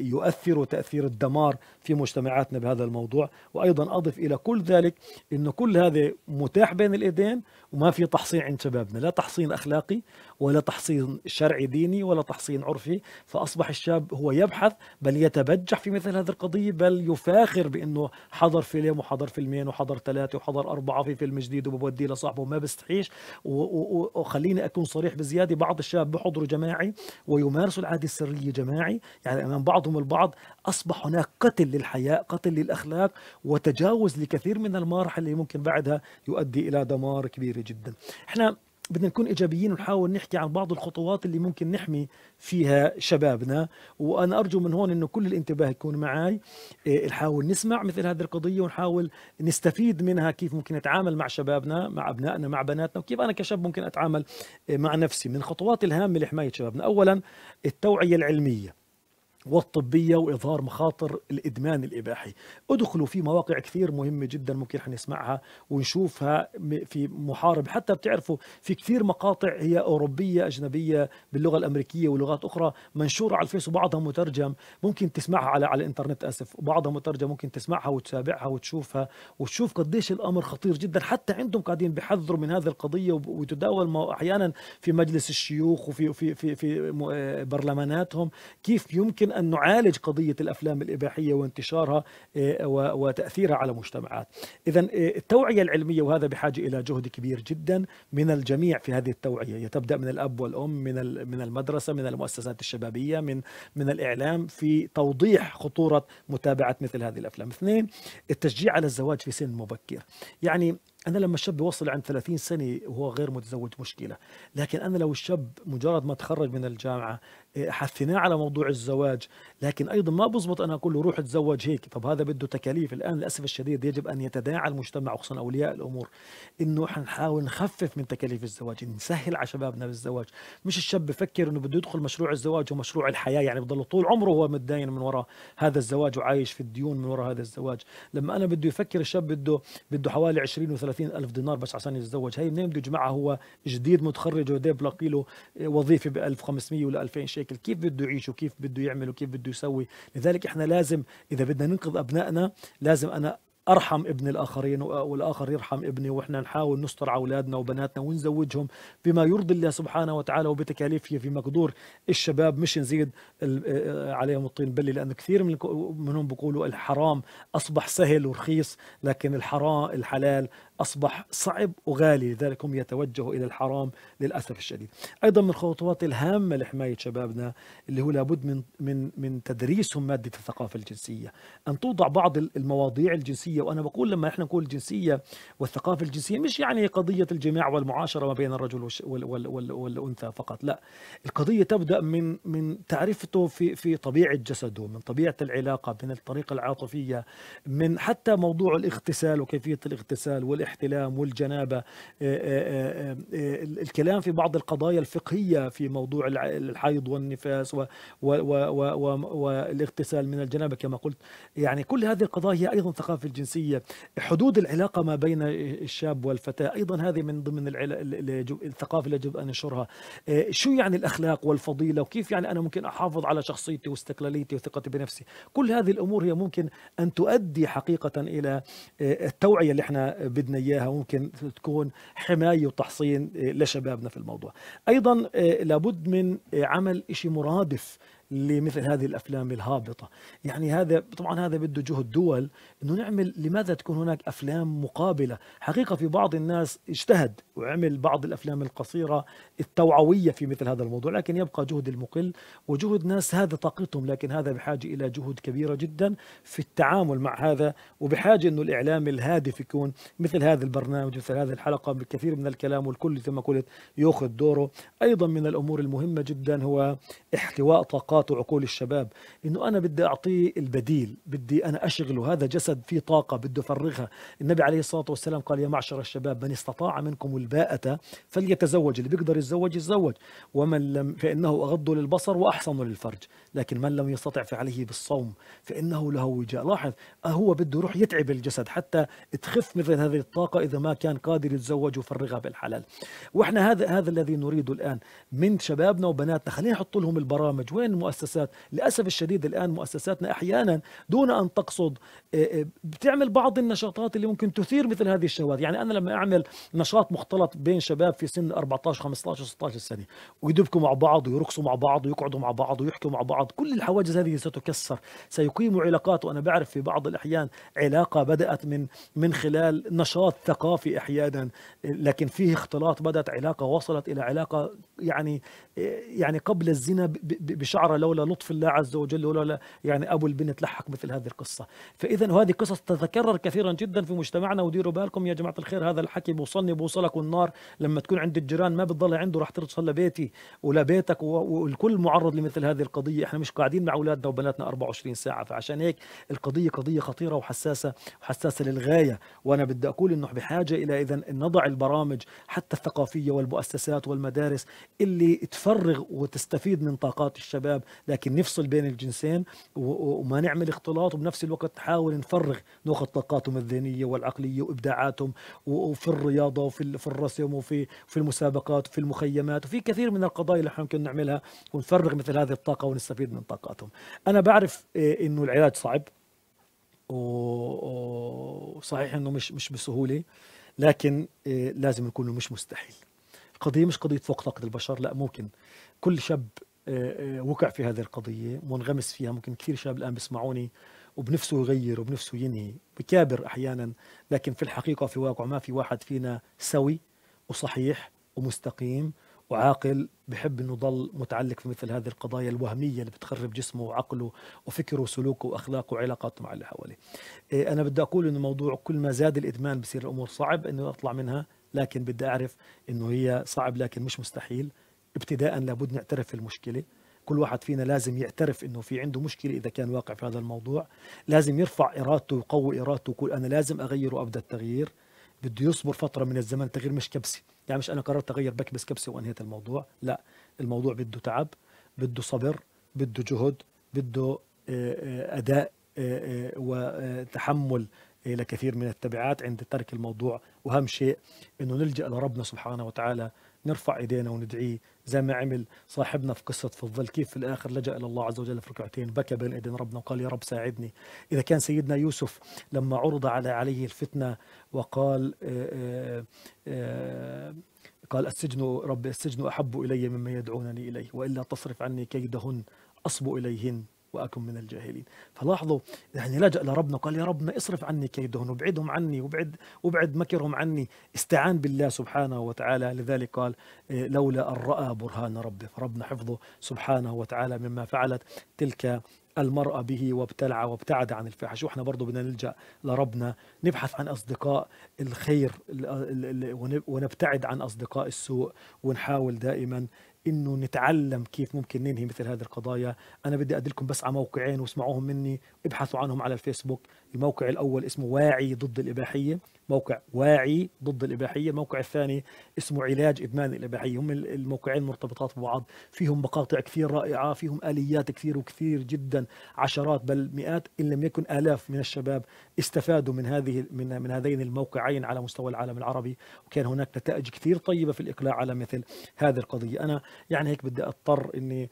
S2: يؤثروا تاثير الدمار في مجتمعاتنا بهذا الموضوع وايضا اضف الى كل ذلك انه كل هذا متاح بين الايدين وما في تحصين عند شبابنا لا تحصين اخلاقي ولا تحصين شرعي ديني ولا تحصين عرفي فاصبح الشاب هو يبحث بل يتبجح في مثل هذه القضيه بل يفاخر بانه حضر فيلم وحضر فيلمين وحضر ثلاثه وحضر اربعه في فيلم جديد وبوديه لصاحبه ما بستحيش وخليني اكون صريح بزياده بعض الشباب بحضروا جماعي ويمارسوا العاده السريه جماعي يعني امام بعضهم البعض اصبح هناك قتل للحياء قتل للاخلاق وتجاوز لكثير من المراحل اللي ممكن بعدها يؤدي الى دمار كبير جدا احنا بدنا نكون ايجابيين ونحاول نحكي عن بعض الخطوات اللي ممكن نحمي فيها شبابنا وانا ارجو من هون انه كل الانتباه يكون معي إيه، نحاول نسمع مثل هذه القضيه ونحاول نستفيد منها كيف ممكن نتعامل مع شبابنا مع ابنائنا مع بناتنا وكيف انا كشاب ممكن اتعامل إيه، مع نفسي من الخطوات الهامه لحمايه شبابنا اولا التوعيه العلميه والطبية وإظهار مخاطر الإدمان الإباحي ادخلوا في مواقع كثير مهمة جدا ممكن حنسمعها ونشوفها في محارب حتى بتعرفوا في كثير مقاطع هي أوروبية أجنبية باللغة الأمريكية ولغات أخرى منشورة على الفيس وبعضها مترجم ممكن تسمعها على على الإنترنت أسف وبعضها مترجم ممكن تسمعها وتتابعها وتشوفها وتشوف قديش الأمر خطير جدا حتى عندهم قاعدين بحذروا من هذه القضية وتداول أحيانا في مجلس الشيوخ وفي في في في آه، برلماناتهم كيف يمكن أن نعالج قضية الأفلام الإباحية وانتشارها آه، وتأثيرها على مجتمعات إذا آه، التوعية العلمية وهذا بحاجة إلى جهد كبير جدا من الجميع في هذه التوعية تبدأ من الأب والأم من من المدرسة من المؤسسات الشبابية من من الإعلام في توضيح خطورة متابعة مثل هذه الأفلام اثنين التشجيع على الزواج في سن مبكر يعني انا لما الشاب يوصل عند 30 سنه وهو غير متزوج مشكله لكن انا لو الشاب مجرد ما تخرج من الجامعه إيه، حثيناه على موضوع الزواج لكن ايضا ما بزبط انا اقول له روح تزوج هيك طب هذا بده تكاليف الان للاسف الشديد يجب ان يتداعى المجتمع وخصوصا اولياء الامور انه حنحاول نخفف من تكاليف الزواج نسهل على شبابنا بالزواج مش الشاب بفكر انه بده يدخل مشروع الزواج ومشروع الحياه يعني بضل طول عمره هو متداين من وراء هذا الزواج وعايش في الديون من وراء هذا الزواج لما انا بده يفكر الشاب بده بده حوالي 20 و30 الف دينار بس عشان يتزوج هي منين بده يجمعها هو جديد متخرج وده بلاقي له وظيفه ب 1500 ولا 2000 شيكل كيف بده يعيش وكيف بده يعمل وكيف بده بده يسوي لذلك احنا لازم اذا بدنا ننقذ ابنائنا لازم انا ارحم ابن الاخرين والاخر يرحم ابني واحنا نحاول نستر على اولادنا وبناتنا ونزوجهم بما يرضي الله سبحانه وتعالى هي في مقدور الشباب مش نزيد آه، عليهم الطين بلي لانه كثير من منهم بيقولوا الحرام اصبح سهل ورخيص لكن الحرام الحلال اصبح صعب وغالي لذلك هم يتوجهوا الى الحرام للاسف الشديد ايضا من الخطوات الهامه لحمايه شبابنا اللي هو لابد من من من تدريسهم ماده الثقافه الجنسيه ان توضع بعض المواضيع الجنسيه الجنسيه وانا بقول لما احنا نقول الجنسيه والثقافه الجنسيه مش يعني قضيه الجماع والمعاشره ما بين الرجل والانثى فقط لا القضيه تبدا من من تعرفته في في طبيعه جسده من طبيعه العلاقه من الطريقه العاطفيه من حتى موضوع الاغتسال وكيفيه الاغتسال والاحتلام والجنابه الكلام في بعض القضايا الفقهيه في موضوع الحيض والنفاس والاغتسال من الجنابه كما قلت يعني كل هذه القضايا هي ايضا ثقافه الجنسيه الجنسية حدود العلاقة ما بين الشاب والفتاة أيضا هذه من ضمن الثقافة اللي يجب أن ننشرها آه، شو يعني الأخلاق والفضيلة وكيف يعني أنا ممكن أحافظ على شخصيتي واستقلاليتي وثقتي بنفسي كل هذه الأمور هي ممكن أن تؤدي حقيقة إلى آه، التوعية اللي احنا بدنا إياها ممكن تكون حماية وتحصين آه، لشبابنا في الموضوع أيضا لابد من عمل شيء مرادف لمثل هذه الافلام الهابطه، يعني هذا طبعا هذا بده جهد دول انه نعمل لماذا تكون هناك افلام مقابله؟ حقيقه في بعض الناس اجتهد وعمل بعض الافلام القصيره التوعويه في مثل هذا الموضوع، لكن يبقى جهد المقل وجهد ناس هذا طاقتهم، لكن هذا بحاجه الى جهود كبيره جدا في التعامل مع هذا وبحاجه انه الاعلام الهادف يكون مثل هذا البرنامج مثل هذه الحلقه بكثير من الكلام والكل زي ما قلت ياخذ دوره، ايضا من الامور المهمه جدا هو احتواء طاقات طاقات وعقول الشباب انه انا بدي اعطيه البديل بدي انا اشغله هذا جسد فيه طاقه بده فرغها النبي عليه الصلاه والسلام قال يا معشر الشباب من استطاع منكم الباءة فليتزوج اللي بيقدر يتزوج يتزوج ومن لم فانه اغض للبصر واحصن للفرج لكن من لم يستطع فعليه بالصوم فانه له وجاء لاحظ هو بده يروح يتعب الجسد حتى تخف مثل هذه الطاقه اذا ما كان قادر يتزوج ويفرغها بالحلال واحنا هذا هذا الذي نريده الان من شبابنا وبناتنا خلينا نحط لهم البرامج وين المؤسسات للأسف الشديد الآن مؤسساتنا أحيانا دون أن تقصد آه، آه، بتعمل بعض النشاطات اللي ممكن تثير مثل هذه الشواذ يعني أنا لما أعمل نشاط مختلط بين شباب في سن 14 15 16 سنة ويدبكوا مع بعض ويرقصوا مع بعض ويقعدوا مع بعض ويحكوا مع بعض كل الحواجز هذه ستكسر سيقيموا علاقات وأنا بعرف في بعض الأحيان علاقة بدأت من من خلال نشاط ثقافي أحيانا لكن فيه اختلاط بدأت علاقة وصلت إلى علاقة يعني آه، يعني قبل الزنا بشعر لولا لطف الله عز وجل ولولا يعني أبو البنت لحق مثل هذه القصة فإذا وهذه قصص تتكرر كثيرا جدا في مجتمعنا وديروا بالكم يا جماعة الخير هذا الحكي بوصلني بوصلك والنار لما تكون عند الجيران ما بتضل عنده راح توصل لبيتي ولبيتك والكل معرض لمثل هذه القضية احنا مش قاعدين مع أولادنا وبناتنا 24 ساعة فعشان هيك القضية قضية خطيرة وحساسة وحساسة للغاية وأنا بدي أقول أنه بحاجة إلى إذا نضع البرامج حتى الثقافية والمؤسسات والمدارس اللي تفرغ وتستفيد من طاقات الشباب لكن نفصل بين الجنسين وما نعمل اختلاط وبنفس الوقت نحاول نفرغ ناخذ طاقاتهم الذهنيه والعقليه وابداعاتهم وفي الرياضه وفي في الرسم وفي في المسابقات وفي المخيمات وفي كثير من القضايا اللي ممكن نعملها ونفرغ مثل هذه الطاقه ونستفيد من طاقاتهم. انا بعرف إيه، انه العلاج صعب وصحيح انه مش مش بسهوله لكن إيه، لازم يكون مش مستحيل. القضية مش قضية فوق طاقة البشر لا ممكن كل شاب وقع في هذه القضية منغمس فيها ممكن كثير شباب الآن بيسمعوني وبنفسه يغير وبنفسه ينهي بكابر أحيانا لكن في الحقيقة في واقع ما في واحد فينا سوي وصحيح ومستقيم وعاقل بحب انه ضل متعلق في مثل هذه القضايا الوهميه اللي بتخرب جسمه وعقله وفكره وسلوكه واخلاقه وعلاقاته مع اللي حواليه. إيه انا بدي اقول انه موضوع كل ما زاد الادمان بصير الامور صعب انه اطلع منها لكن بدي اعرف انه هي صعب لكن مش مستحيل ابتداء لابد نعترف في المشكله كل واحد فينا لازم يعترف انه في عنده مشكله اذا كان واقع في هذا الموضوع لازم يرفع ارادته ويقوي ارادته ويقول انا لازم اغير وابدا التغيير بده يصبر فتره من الزمن التغيير مش كبسه يعني مش انا قررت اغير بكبس كبسه وانهيت الموضوع لا الموضوع بده تعب بده صبر بده جهد بده آه، آه، اداء آه، وتحمل لكثير من التبعات عند ترك الموضوع واهم شيء انه نلجا لربنا سبحانه وتعالى نرفع ايدينا وندعيه زي ما عمل صاحبنا في قصة في الظل كيف في الآخر لجأ إلى الله عز وجل في ركعتين بكى بين أيدين ربنا وقال يا رب ساعدني إذا كان سيدنا يوسف لما عرض على عليه الفتنة وقال آه، آه، آه، قال السجن ربي السجن أحب إلي مما يدعونني إليه وإلا تصرف عني كيدهن أصب إليهن وأكن من الجاهلين فلاحظوا يعني لجأ لربنا قال يا ربنا اصرف عني كيدهم وابعدهم عني وابعد وابعد مكرهم عني استعان بالله سبحانه وتعالى لذلك قال إيه، لولا أن رأى برهان ربه فربنا حفظه سبحانه وتعالى مما فعلت تلك المرأة به وابتلع وابتعد عن الفحش واحنا برضو بدنا نلجأ لربنا نبحث عن أصدقاء الخير ونبتعد عن أصدقاء السوء ونحاول دائما انه نتعلم كيف ممكن ننهي مثل هذه القضايا انا بدي ادلكم بس على موقعين واسمعوهم مني ابحثوا عنهم على الفيسبوك الموقع الاول اسمه واعي ضد الاباحيه موقع واعي ضد الاباحيه الموقع الثاني اسمه علاج ادمان الاباحيه هم الموقعين مرتبطات ببعض فيهم مقاطع كثير رائعه فيهم اليات كثير وكثير جدا عشرات بل مئات ان لم يكن الاف من الشباب استفادوا من هذه من من هذين الموقعين على مستوى العالم العربي وكان هناك نتائج كثير طيبه في الاقلاع على مثل هذه القضيه انا يعني هيك بدي اضطر اني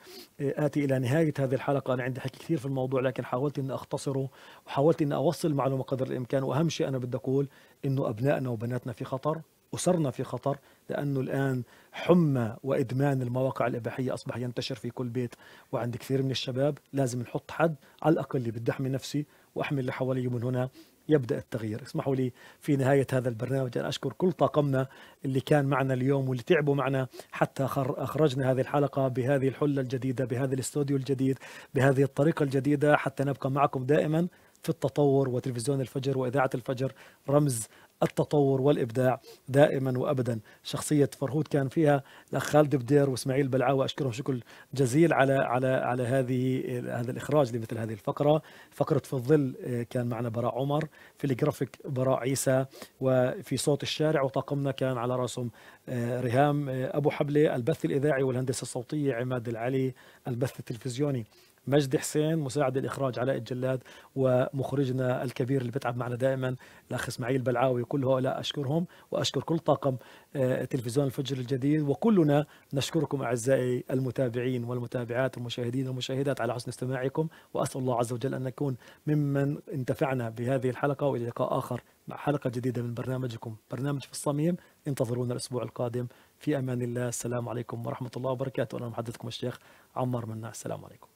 S2: آه، اتي الى نهايه هذه الحلقه انا عندي حكي كثير في الموضوع لكن حاولت اني اختصره وحاولت اني اوصل المعلومه قدر الامكان واهم شيء انا بدي اقول انه ابنائنا وبناتنا في خطر أسرنا في خطر لأنه الآن حمى وإدمان المواقع الإباحية أصبح ينتشر في كل بيت وعند كثير من الشباب لازم نحط حد على الأقل بدي أحمي نفسي وأحمي اللي حوالي من هنا يبدأ التغيير اسمحوا لي في نهاية هذا البرنامج أن أشكر كل طاقمنا اللي كان معنا اليوم واللي تعبوا معنا حتى أخرجنا هذه الحلقة بهذه الحلة الجديدة بهذا الاستوديو الجديد بهذه الطريقة الجديدة حتى نبقى معكم دائما في التطور وتلفزيون الفجر وإذاعة الفجر رمز التطور والإبداع دائما وأبدا شخصية فرهود كان فيها الأخ خالد بدير وإسماعيل بلعاوة أشكرهم شكر جزيل على على على هذه هذا الإخراج لمثل هذه الفقرة فقرة في الظل آه، كان معنا براء عمر في الجرافيك براء عيسى وفي صوت الشارع وطاقمنا كان على رأسهم آه، ريهام آه، أبو حبلة البث الإذاعي والهندسة الصوتية عماد العلي البث التلفزيوني مجدي حسين مساعد الاخراج علاء الجلاد ومخرجنا الكبير اللي بتعب معنا دائما الاخ اسماعيل بلعاوي وكل هؤلاء اشكرهم واشكر كل طاقم آه، تلفزيون الفجر الجديد وكلنا نشكركم اعزائي المتابعين والمتابعات والمشاهدين والمشاهدات على حسن استماعكم واسال الله عز وجل ان نكون ممن انتفعنا بهذه الحلقه والى لقاء اخر مع حلقه جديده من برنامجكم برنامج في الصميم انتظرونا الاسبوع القادم في امان الله السلام عليكم ورحمه الله وبركاته انا محدثكم الشيخ عمار مناع السلام عليكم